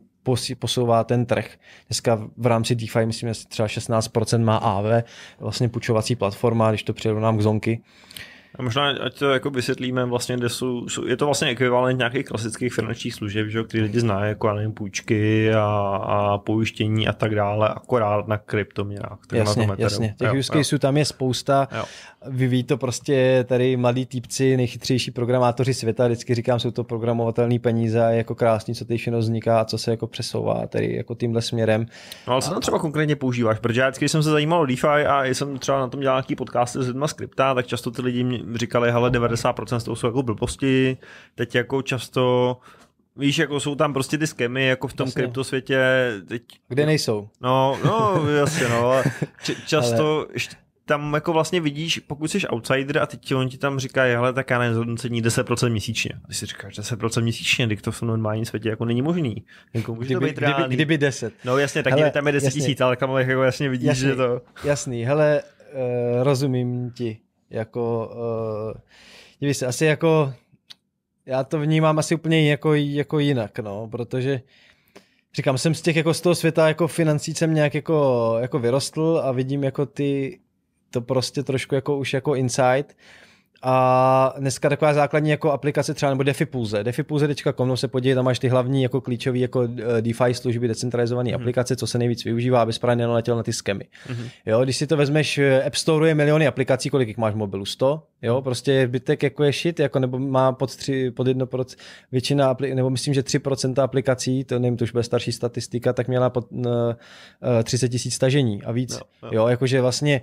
posouvá ten trh. Dneska v rámci DeFi, myslím, že třeba 16% má AV, vlastně půjčovací platforma, když to nám k Zonky a možná, ať to jako vysvětlíme, vlastně, kde jsou, jsou, je to vlastně ekvivalent nějakých klasických finančních služeb, že, který lidi znají, jako nevím, půjčky a, a, pojištění a tak dále, akorát na kryptoměnách. jasně, na jasně. Těch jo, use jo. tam je spousta. Jo. Vyvíjí to prostě tady malí týpci, nejchytřejší programátoři světa, vždycky říkám, jsou to programovatelné peníze a jako krásný, co tady všechno vzniká a co se jako přesouvá tady jako tímhle směrem. No ale co tam třeba konkrétně používáš? Protože já vždycky jsem se zajímal o DeFi a jsem třeba na tom dělal nějaký podcast s lidma skripta, tak často ty lidi mě říkali, hele, 90% z toho jsou jako blbosti, teď jako často Víš, jako jsou tam prostě ty skemy, jako v tom jasně. kryptosvětě. Teď... Kde nejsou. No, no, jasně, no. Č- často Ale... tam jako vlastně vidíš, pokud jsi outsider a teď on ti tam říká, hele, tak já nevím, zhodnocení 10% měsíčně. A Ty si říkáš 10% měsíčně, když to v tom normálním světě jako není možný. Jako může kdyby, to být kdyby, kdyby 10. No jasně, tak hele, tam je 10 tisíc, ale tam jako jasně vidíš, jasný, že to... Jasný, hele, uh, rozumím ti. Jako, uh, eh, diví se, asi jako, já to vnímám asi úplně jako, jako jinak, no, protože říkám, jsem z těch jako z toho světa jako financí jsem nějak jako, jako vyrostl a vidím jako ty, to prostě trošku jako už jako insight a dneska taková základní jako aplikace třeba nebo DefiPulse. DefiPulse.com no, se podívej, tam máš ty hlavní jako klíčové jako eh, DeFi služby, decentralizované mm. aplikace, co se nejvíc využívá, aby správně naletěl na ty skemy. Mm. Jo, když si to vezmeš, eh, App Store je miliony aplikací, kolik jich máš v mobilu? 100? Jo, mhm. prostě zbytek jako je shit, jako nebo má pod, tři pod 1%, většina, nebo myslím, že 3% aplikací, to nevím, to už bude starší statistika, tak měla pod uh, eh, 30 tisíc stažení a víc. No, no. Jo, jakože vlastně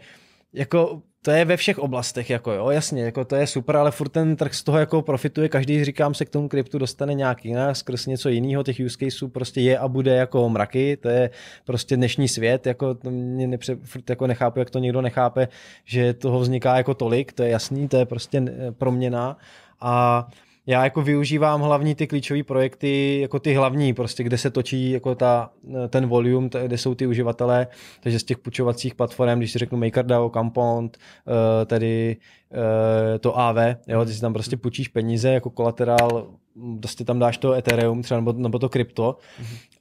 jako to je ve všech oblastech, jako jo, jasně, jako to je super, ale furt ten trh z toho jako profituje, každý, říkám, se k tomu kryptu dostane nějak jinak, skrz něco jiného, těch use caseů prostě je a bude jako mraky, to je prostě dnešní svět, jako to mě nepře, furt jako nechápu, jak to někdo nechápe, že toho vzniká jako tolik, to je jasný, to je prostě proměna a já jako využívám hlavní ty klíčové projekty, jako ty hlavní, prostě kde se točí jako ta, eh, ten volume, kde jsou ty uživatelé, takže z těch půjčovacích platform, když si řeknu MakerDAO, Compound, eh, tedy eh, to AV, jo, ty si tam prostě půjčíš peníze jako kolaterál prostě tam dáš to Ethereum třeba nebo, nebo to krypto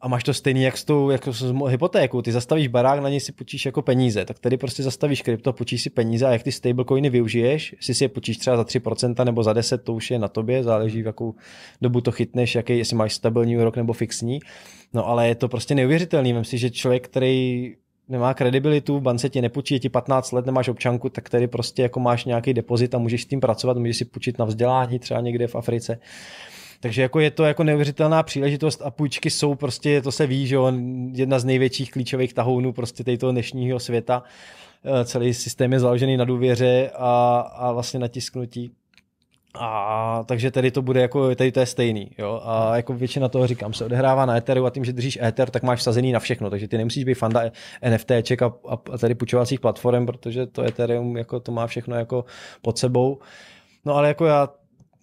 a máš to stejný jak s tou jako s hypotékou. Ty zastavíš barák, na něj si počíš jako peníze. Tak tady prostě zastavíš krypto, počíš si peníze a jak ty stablecoiny využiješ, jestli si je počíš třeba za 3% nebo za 10, to už je na tobě, záleží v jakou dobu to chytneš, jaký, jestli máš stabilní úrok nebo fixní. No ale je to prostě neuvěřitelný. Vem si, že člověk, který nemá kredibilitu, v bance ti nepůjčí, je ti 15 let, nemáš občanku, tak tady prostě jako máš nějaký depozit a můžeš s tím pracovat, můžeš si půjčit na vzdělání třeba někde v Africe. Takže jako je to jako neuvěřitelná příležitost a půjčky jsou prostě, to se ví, že on jedna z největších klíčových tahounů prostě toho dnešního světa. Eh, celý systém je založený na důvěře a, a vlastně na tisknutí. A takže tady to bude jako, tady to je stejný, jo. A jako většina toho říkám, se odehrává na Etheru a tím, že držíš Ether, tak máš sazený na všechno, takže ty nemusíš být fanda NFTček a, a, a tady půjčovacích platform, protože to Ethereum jako to má všechno jako pod sebou. No ale jako já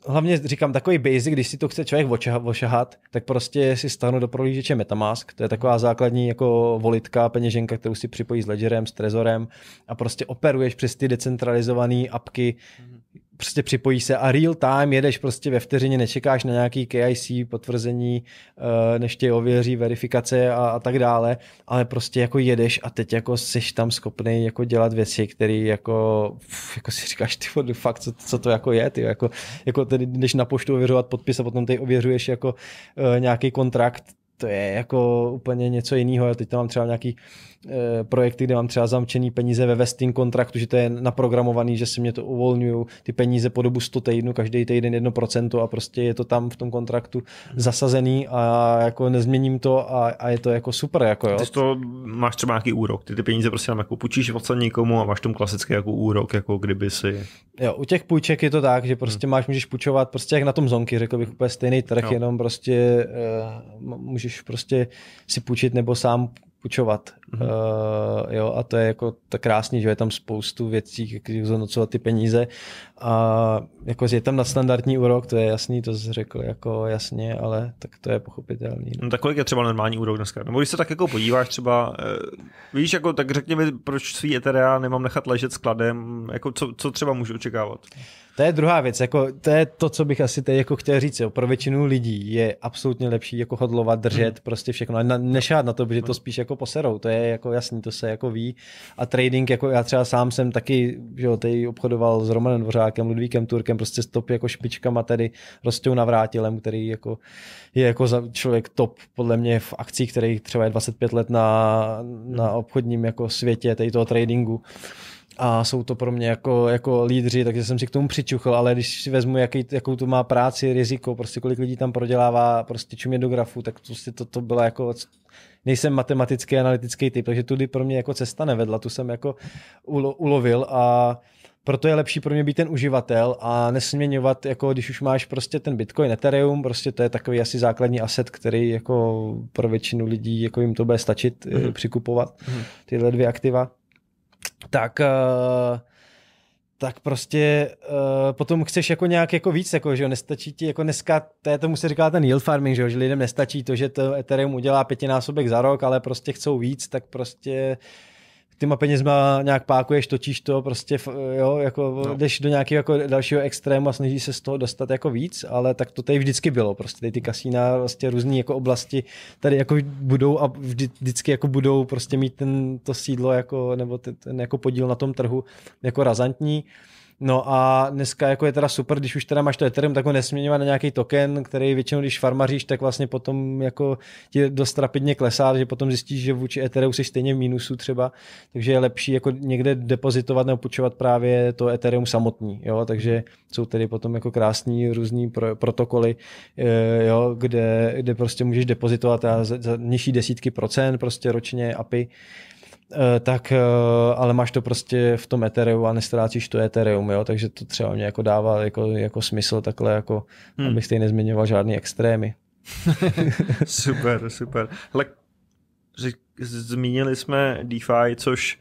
hlavně říkám takový basic, když si to chce člověk ošahat, tak prostě si stáhnu do prohlížeče Metamask, to je taková základní jako volitka, peněženka, kterou si připojí s Ledgerem, s Trezorem a prostě operuješ přes ty decentralizované apky, mm-hmm prostě připojíš se a real time jedeš prostě ve vteřině, nečekáš na nějaký KIC potvrzení, eh, než tě ověří verifikace a, a tak dále, ale prostě jako jedeš a teď jako jsi tam schopný jako dělat věci, které jako, jako si říkáš, ty fakt, co, co, to jako je, ty jako, jako tedy jdeš na poštu ověřovat podpis a potom ty ověřuješ jako eh, nějaký kontrakt, to je jako úplně něco jiného. Já teď tam mám třeba nějaký Eh, projekty, kde mám třeba zamčený peníze ve vesting kontraktu, že to je naprogramovaný, že si mě to uvolňují, ty peníze po dobu 100 týdnů, každý týden 1% a prostě je to tam v tom kontraktu zasazený a jako nezměním to a, a je to jako super. Jako jo. Ty to máš třeba nějaký úrok, ty ty peníze prostě tam jako půjčíš od někomu a máš tam klasický jako úrok, jako kdyby si... Jo, u těch půjček je to tak, že prostě hmm. máš, můžeš půjčovat prostě jak na tom zonky, řekl bych úplně stejný trh, jo. jenom prostě uh, můžeš prostě si půjčit nebo sám půjčovat. Mm-hmm. Uh, jo, a to je jako tak krásný, že je tam spoustu věcí, když zhodnocovat ty peníze. A jako je tam na standardní úrok, to je jasný, to jsi řekl jako jasně, ale tak to je pochopitelný. No, no tak kolik je třeba normální úrok dneska? Nebo když se tak jako podíváš třeba, uh, víš, jako, tak řekni mi, proč svý Etherea nemám nechat ležet skladem, jako co, co třeba můžu očekávat? To je druhá věc, jako, to je to, co bych asi teď jako chtěl říct. Jo. Pro většinu lidí je absolutně lepší jako hodlovat, držet hmm. prostě všechno, a nešát na to, protože to hmm. spíš jako poserou, to je jako jasný, to se jako ví. A trading, jako já třeba sám jsem taky, že jo, tady obchodoval s Romanem Dvořákem, Ludvíkem Turkem, prostě stop jako špičkama tady Rostou Navrátilem, který jako je jako za člověk top podle mě v akcích, který třeba je 25 let na, na hmm. obchodním jako světě tady toho tradingu a jsou to pro mě jako, jako lídři, takže jsem si k tomu přičuchl, ale když si vezmu, jaký, jakou tu má práci, riziko, prostě kolik lidí tam prodělává, prostě čím je do grafu, tak prostě to, to bylo jako nejsem matematický, analytický typ, takže tudy pro mě jako cesta nevedla, tu jsem jako ulo, ulovil a proto je lepší pro mě být ten uživatel a nesměňovat, jako když už máš prostě ten Bitcoin, Ethereum, prostě to je takový asi základní aset, který jako pro většinu lidí jako jim to bude stačit mm-hmm. přikupovat, mhm. tyhle dvě aktiva tak eh, tak prostě uh, potom chceš jako nějak jako víc, jako, že jo, nestačí ti, jako dneska, to je tomu se říká ten yield farming, že, jo, že lidem nestačí to, že to Ethereum udělá pětinásobek za rok, ale prostě chcou víc, tak prostě těma penězma nějak pákuješ, točíš to, prostě jo, jako no. jdeš do nějakého jako dalšího extrému a snažíš se z toho dostat jako víc, ale tak to tady vždycky bylo, prostě tady ty kasína, vlastně různé jako oblasti tady jako budou a vždy, vždycky jako budou prostě mít ten, to sídlo jako, nebo ten, ten jako podíl na tom trhu jako razantní. No a dneska jako je teda super, když už teda máš to Ethereum, tak ho nesměňovat na nějaký token, který většinou, když farmaříš, tak vlastně potom jako ti dost rapidně klesá, že potom zjistíš, že vůči Ethereum jsi stejně v mínusu třeba, takže je lepší jako někde depozitovat nebo půjčovat právě to Ethereum samotný, jo, takže jsou tedy potom jako krásní různý pro, protokoly, eh, jo, kde, kde prostě můžeš depozitovat a za, za nižší desítky procent prostě ročně API, Eh, tak eh, ale máš to prostě v tom Ethereum a nestrácíš to Ethereum, jo? takže to třeba mě jako dává jako, jako smysl takhle, jako, hmm. abych stejně nezmiňoval žádný extrémy. super, super. Hele, zmínili jsme DeFi, což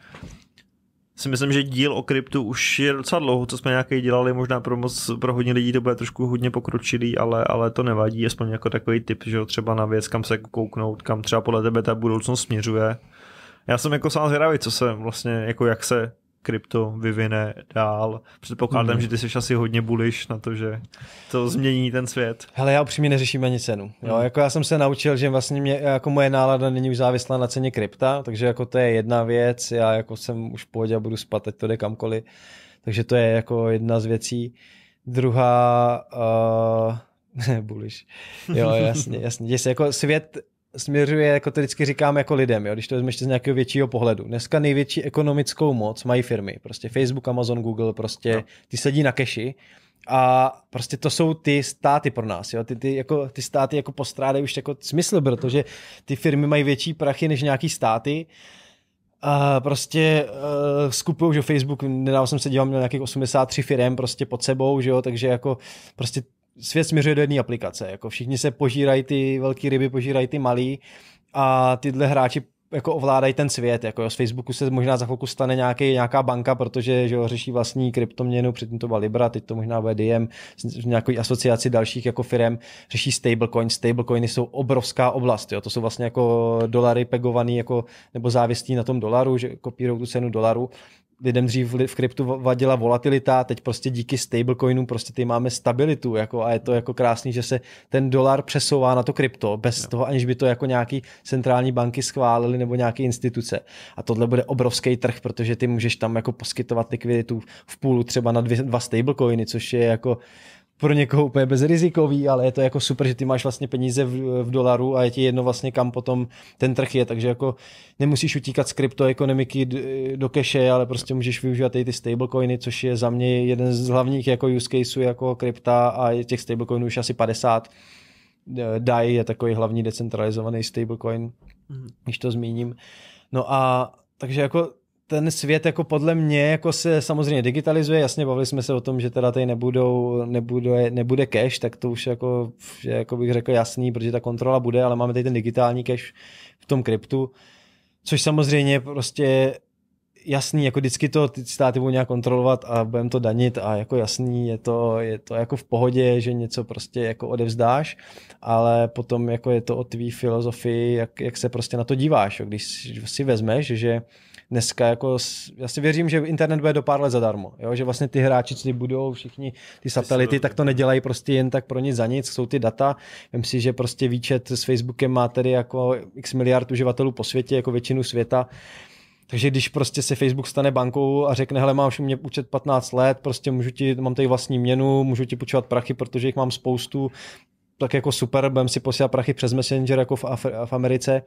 si myslím, že díl o kryptu už je docela dlouho, co jsme nějaký dělali, možná pro, moc, pro hodně lidí to bude trošku hodně pokročilý, ale, ale to nevadí, aspoň jako takový tip, že třeba na věc, kam se kouknout, kam třeba podle tebe ta budoucnost směřuje. Já jsem jako sám zvědavý, co se vlastně, jako jak se krypto vyvine dál. Předpokládám, mm. že ty jsi asi hodně buliš na to, že to změní ten svět. Hele, já upřímně neřeším ani cenu. Jo, mm. jako já jsem se naučil, že vlastně mě, jako moje nálada není už závislá na ceně krypta, takže jako to je jedna věc, já jako jsem už v pohodě a budu spat, ať to jde kamkoliv. Takže to je jako jedna z věcí. Druhá, eh, uh, buliš. Jo, jasně, jasně. jako svět směřuje, jako to vždycky říkám, jako lidem, jo, když to vezmeš z nějakého většího pohledu. Dneska největší ekonomickou moc mají firmy, prostě Facebook, Amazon, Google, prostě no. ty sedí na keši a prostě to jsou ty státy pro nás, jo? Ty, ty, jako, ty státy jako postrádají už jako smysl, protože ty firmy mají větší prachy než nějaký státy, a prostě uh, skupují, že Facebook, nedávno jsem se dělal, měl nějakých 83 firm prostě pod sebou, že jo, takže jako prostě svět směřuje do jedné aplikace. Jako všichni se požírají ty velké ryby, požírají ty malý a tyhle hráči jako ovládají ten svět. Jako jo, z Facebooku se možná za chvilku stane nějaký, nějaká banka, protože že jo, řeší vlastní kryptoměnu, předtím to byla Libra, teď to možná bude Diem, nějakou asociaci dalších jako firm, řeší stablecoin. Stablecoiny jsou obrovská oblast. Jo. To jsou vlastně jako dolary pegované jako, nebo závislí na tom dolaru, že kopírují tu cenu dolaru lidem dřív v kryptu vadila volatilita, teď prostě díky stablecoinům prostě ty máme stabilitu jako, a je to jako krásný, že se ten dolar přesouvá na to krypto bez no. toho, aniž by to jako nějaký centrální banky schválili nebo nějaké instituce. A tohle bude obrovský trh, protože ty můžeš tam jako poskytovat likviditu v půlu třeba na dvě, dva stablecoiny, což je jako pro někoho úplně bezrizikový, ale je to jako super, že ty máš vlastně peníze v, v dolaru a je ti jedno vlastně kam potom ten trh je, takže jako nemusíš utíkat z kryptoekonomiky do keše, ale prostě můžeš využívat i ty stablecoiny, což je za mě jeden z hlavních jako use caseů jako krypta a těch stablecoinů už asi 50. DAI je takový hlavní decentralizovaný stablecoin, mm. když to zmíním. No a takže jako ten svět jako podle mě jako se samozřejmě digitalizuje, jasně bavili jsme se o tom, že teda tady nebudou, nebude, nebude cash, tak to už jako, že jako bych řekl jasný, protože ta kontrola bude, ale máme tady ten digitální cash v tom kryptu, což samozřejmě prostě jasný, jako vždycky to ty státy budou nějak kontrolovat a budeme to danit a jako jasný, je to, je to jako v pohodě, že něco prostě jako odevzdáš, ale potom jako je to o tvý filozofii, jak, jak se prostě na to díváš. Jo. Když si vezmeš, že dneska jako, já si věřím, že internet bude do pár let zadarmo, jo? že vlastně ty hráči, co budou všichni ty satelity, tak to nedělají prostě jen tak pro nic za nic, jsou ty data, vím si, že prostě výčet s Facebookem má tedy jako x miliard uživatelů po světě, jako většinu světa, takže když prostě se Facebook stane bankou a řekne, hele, mám už mě účet 15 let, prostě můžu ti, mám tady vlastní měnu, můžu ti půjčovat prachy, protože jich mám spoustu, tak jako super, budem si posílat prachy přes Messenger jako v, Afri- v Americe,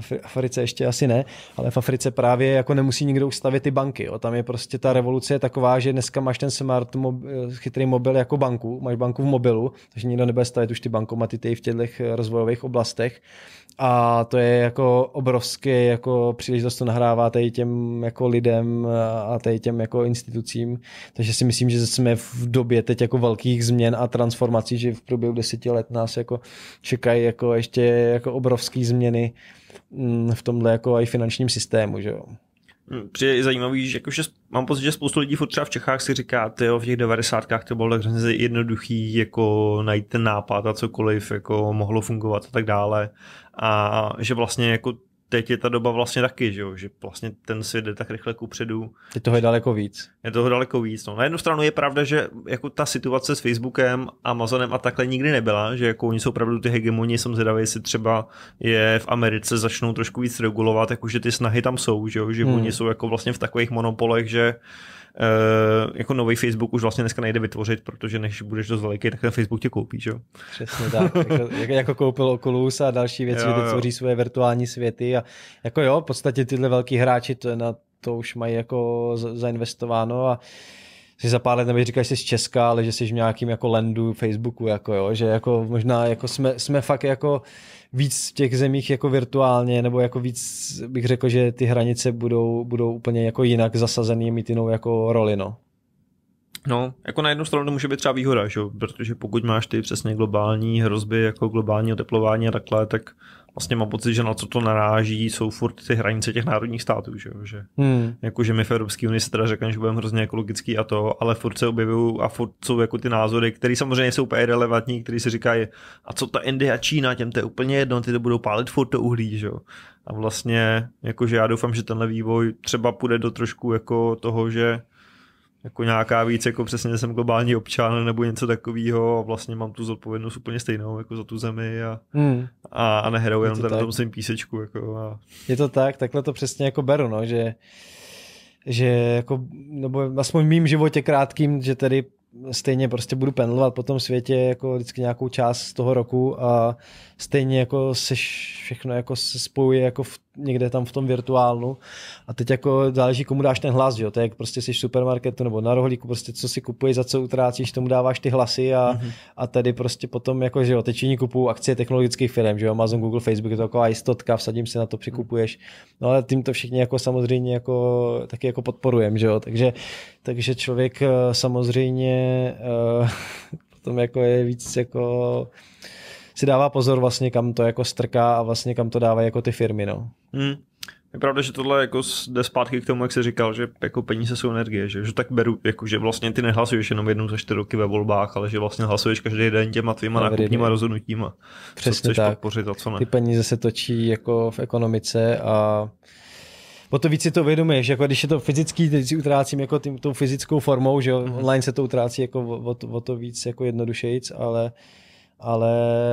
v Africe ještě asi ne, ale v Africe právě jako nemusí nikdo ustavit ty banky. Jo. Tam je prostě ta revoluce taková, že dneska máš ten smart mob- chytrý mobil jako banku, máš banku v mobilu, takže nikdo nebude stavit už ty bankomaty ty v těchto rozvojových oblastech. A to je jako obrovské jako příležitost, to nahrává tady těm jako lidem a tady těm jako institucím. Takže si myslím, že jsme v době teď jako velkých změn a transformací, že v průběhu deseti let nás jako čekají jako ještě jako obrovské změny mm, v tomhle jako i finančním systému, že jo. Mm, přijde i zajímavý, že jakože mám pocit, že spoustu lidí furt třeba v Čechách si říká, ty jo, v těch 90. to bylo tak jednoduchý, jako najít ten nápad a cokoliv, jako mohlo fungovat a tak dále. A že vlastně jako teď je ta doba vlastně taky, že, jo? že vlastně ten svět jde tak rychle kupředu. Je toho je daleko víc. Je toho daleko víc. No. Na jednu stranu je pravda, že jako ta situace s Facebookem, Amazonem a takhle nikdy nebyla, že jako oni jsou opravdu ty hegemoni, jsem zvědavý, jestli třeba je v Americe začnou trošku víc regulovat, jakože ty snahy tam jsou, že, jo? že hmm. oni jsou jako vlastně v takových monopolech, že uh, Eh, jako nový Facebook už vlastně dneska nejde vytvořit, protože než budeš dost veliký, tak ten Facebook tě koupí, že jo? Přesně tak. jako, jako, koupil Oculus a další věci, kde tvoří svoje virtuální světy a jako jo, v podstatě tyhle velký hráči to, na to už mají jako zainvestováno a si za pár let nebych říkal, že jsi z Česka, ale že jsi v nějakým jako lendu Facebooku, jako jo, že jako možná jako jsme, jsme fakt jako víc v těch zemích jako virtuálně, nebo jako víc bych řekl, že ty hranice budou, budou úplně jako jinak zasazený, mít jinou jako roli, no. No, jako na jednu stranu to může být třeba výhoda, že? protože pokud máš ty přesně globální hrozby, jako globální oteplování a takhle, tak vlastně mám pocit, že na co to naráží, jsou furt ty hranice těch národních států, že, že hmm. jako, že my v Evropské unii se teda řekneme, že budeme hrozně ekologický a to, ale furt se objevují a furt jsou jako ty názory, které samozřejmě jsou úplně relevantní, které si říkají, a co ta Indie a Čína, těm to je úplně jedno, ty to budou pálit furt to uhlí, že A vlastně, jakože já doufám, že tenhle vývoj třeba půjde do trošku jako toho, že jako nějaká víc, jako přesně jsem globální občan nebo něco takového a vlastně mám tu zodpovědnost úplně stejnou jako za tu zemi a, hmm. a, a nehrou je jenom to tam tom svým písečku. Jako a... Je to tak, takhle to přesně jako beru, no, že, že jako, nebo aspoň v mým životě krátkým, že tedy stejně prostě budu pendlovat po tom světě jako vždycky nějakou část z toho roku a stejně jako se všechno jako se spojuje jako v někde tam v tom virtuálnu. A teď jako záleží, komu dáš ten hlas, že jo? To je jak prostě jsi v supermarketu nebo na rohlíku, prostě co si kupuješ, za co utrácíš, tomu dáváš ty hlasy a, mm-hmm. a tady prostě potom, jako že jo, teď činí kupují akcie technologických firm, že jo? Amazon, Google, Facebook, je to taková jistotka, vsadím si na to, přikupuješ. No ale tím to všichni jako samozřejmě jako, taky jako podporujem, že jo? Takže, takže člověk eh, samozřejmě uh, potom jako je víc jako si dává pozor vlastně, kam to jako strká a vlastně kam to dávají jako ty firmy, no. Hmm. Je pravda, že tohle jako jde zpátky k tomu, jak jsi říkal, že jako peníze jsou energie, že, že tak beru, jako, že vlastně ty nehlasuješ jenom jednou za čtyři roky ve volbách, ale že vlastně hlasuješ každý den těma tvýma Dobrý nákupníma day. rozhodnutíma. Přesně co chceš tak. podpořit a co ne. Ty peníze se točí jako v ekonomice a o to víc si to uvědomuješ, jako když je to fyzický, teď si utrácím jako tím, tou fyzickou formou, že mhm. online se to utrácí jako o, o, to víc jako jednodušejíc, ale uh, ale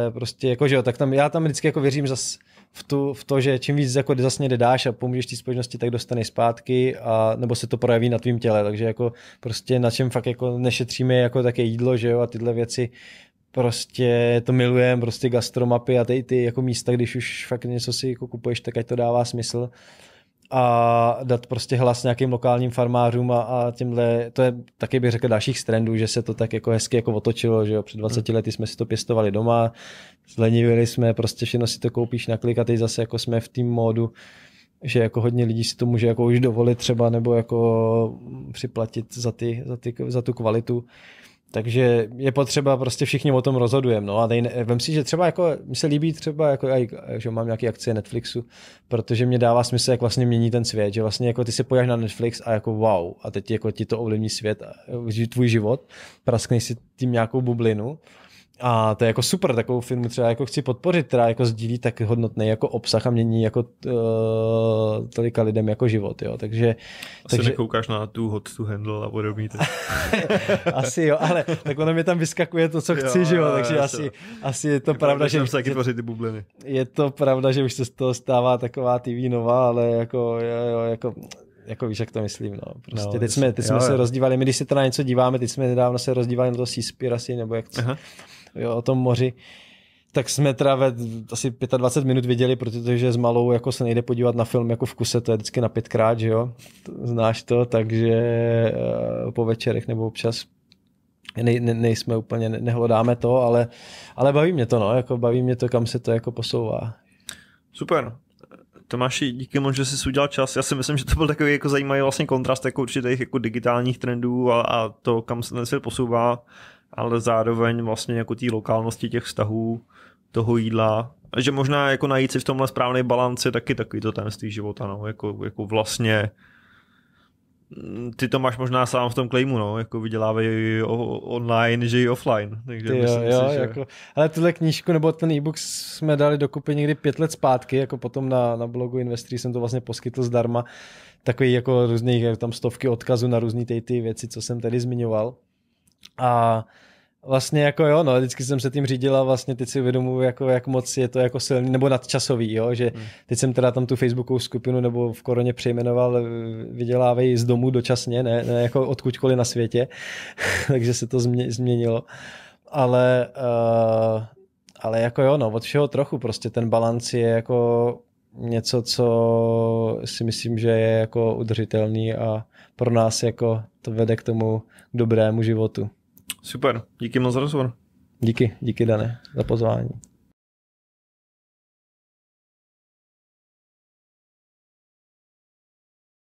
prostě jako, že jo, tak tam, já tam vždycky jako věřím zas v, tu, v to, že čím víc jako zasně dáš a pomůžeš té společnosti, tak dostaneš zpátky a nebo se to projeví na tvým těle, takže jako prostě na čem fakt jako nešetříme jako také jídlo, že jo, a tyhle věci, prostě to milujem, prostě gastromapy a ty, ty jako místa, když už fakt něco si jako kupuješ, tak ať to dává smysl a dát prostě hlas nějakým lokálním farmářům a, a tímhle, to je taky bych řekl dalších trendů, že se to tak jako hezky jako otočilo, že jo, před 20 hmm. lety jsme si to pěstovali doma, zlenivili jsme, prostě všechno si to koupíš na klik a teď zase jako jsme v tým módu, že jako hodně lidí si to může jako už dovolit třeba nebo jako připlatit za, ty, za, ty, za tu kvalitu. Uh, takže je potřeba prostě všichni o tom rozhodujeme. No a tady, vem si, že třeba jako, mi se líbí třeba, jako, že mám nějaké akcie Netflixu, protože mě dává smysl, jak vlastně mění ten svět, že vlastně jako ty se pojáš na Netflix a jako wow, a teď jako ti to ovlivní svět, tvůj život, praskneš si tím nějakou bublinu a to je jako super, takovou firmu třeba jako chci podpořit, která jako sdílí tak hodnotný jako obsah a mění jako uh, tolika lidem jako život, jo, takže... Asi takže... nekoukáš na tu hot to handle a podobně. asi jo, ale tak ono mi tam vyskakuje to, co chci, jo, jo, takže jo, asi, jo. asi je to je jako pravda, že... Jsem taky tvořit ty bubliny. Je to pravda, že už se z toho stává taková TV nová, ale jako, jo, jo, jako jako víš, jak to myslím, no. Prostě no, teď jsme, teď jo, jsme jo. se rozdívali, my když se teda něco díváme, teď jsme nedávno se rozdívali na to Seaspiracy, nebo jak to, Aha jo, o tom moři, tak jsme teda ve asi 25 minut viděli, protože s malou jako se nejde podívat na film jako v kuse, to je vždycky na pětkrát, že jo, znáš to, takže eh, po večerech nebo občas ne, ne, nejsme úplně, nehlodáme to, ale, ale baví mě to, no, jako baví mě to, kam se to jako posouvá. Super. No. Tomáši, díky moc, že jsi udělal čas. Já si myslím, že to byl takový jako zajímavý vlastně kontrast jako určitých jako digitálních trendů a, a to, kam se ten svět posouvá ale zároveň vlastně jako té lokálnosti těch vztahů, toho jídla, že možná jako najít si v tomhle správný balanci taky takový to tajemství života, no, jako, jako vlastně mm, ty to máš možná sám v tom klejmu, no, jako vydělávej online, že i offline. Takže jo, myslím jo, si, že... jako, ale tuhle knížku nebo ten e-book jsme dali dokupy někdy pět let zpátky, jako potom na, na blogu Investory jsem to vlastně poskytl zdarma, takový jako různých, tam stovky odkazů na různé ty, ty věci, co jsem tady zmiňoval. A vlastně jako jo, no, vždycky jsem se tím řídil a vlastně teď si uvědomuji, jako, jak moc je to jako silný, nebo nadčasový, jo, že hmm. teď jsem teda tam tu facebookovou skupinu nebo v koroně přejmenoval eh, vydělávej z domu dočasně, ne, ne jako odkudkoliv na světě, takže se to změnilo. Ale, uh, ale jako jo, no, od všeho trochu prostě ten balanc je jako něco, co si myslím, že je jako udržitelný a pro nás jako to vede k tomu dobrému životu. Super, díky moc za rozhovor. Díky, díky Dane za pozvání.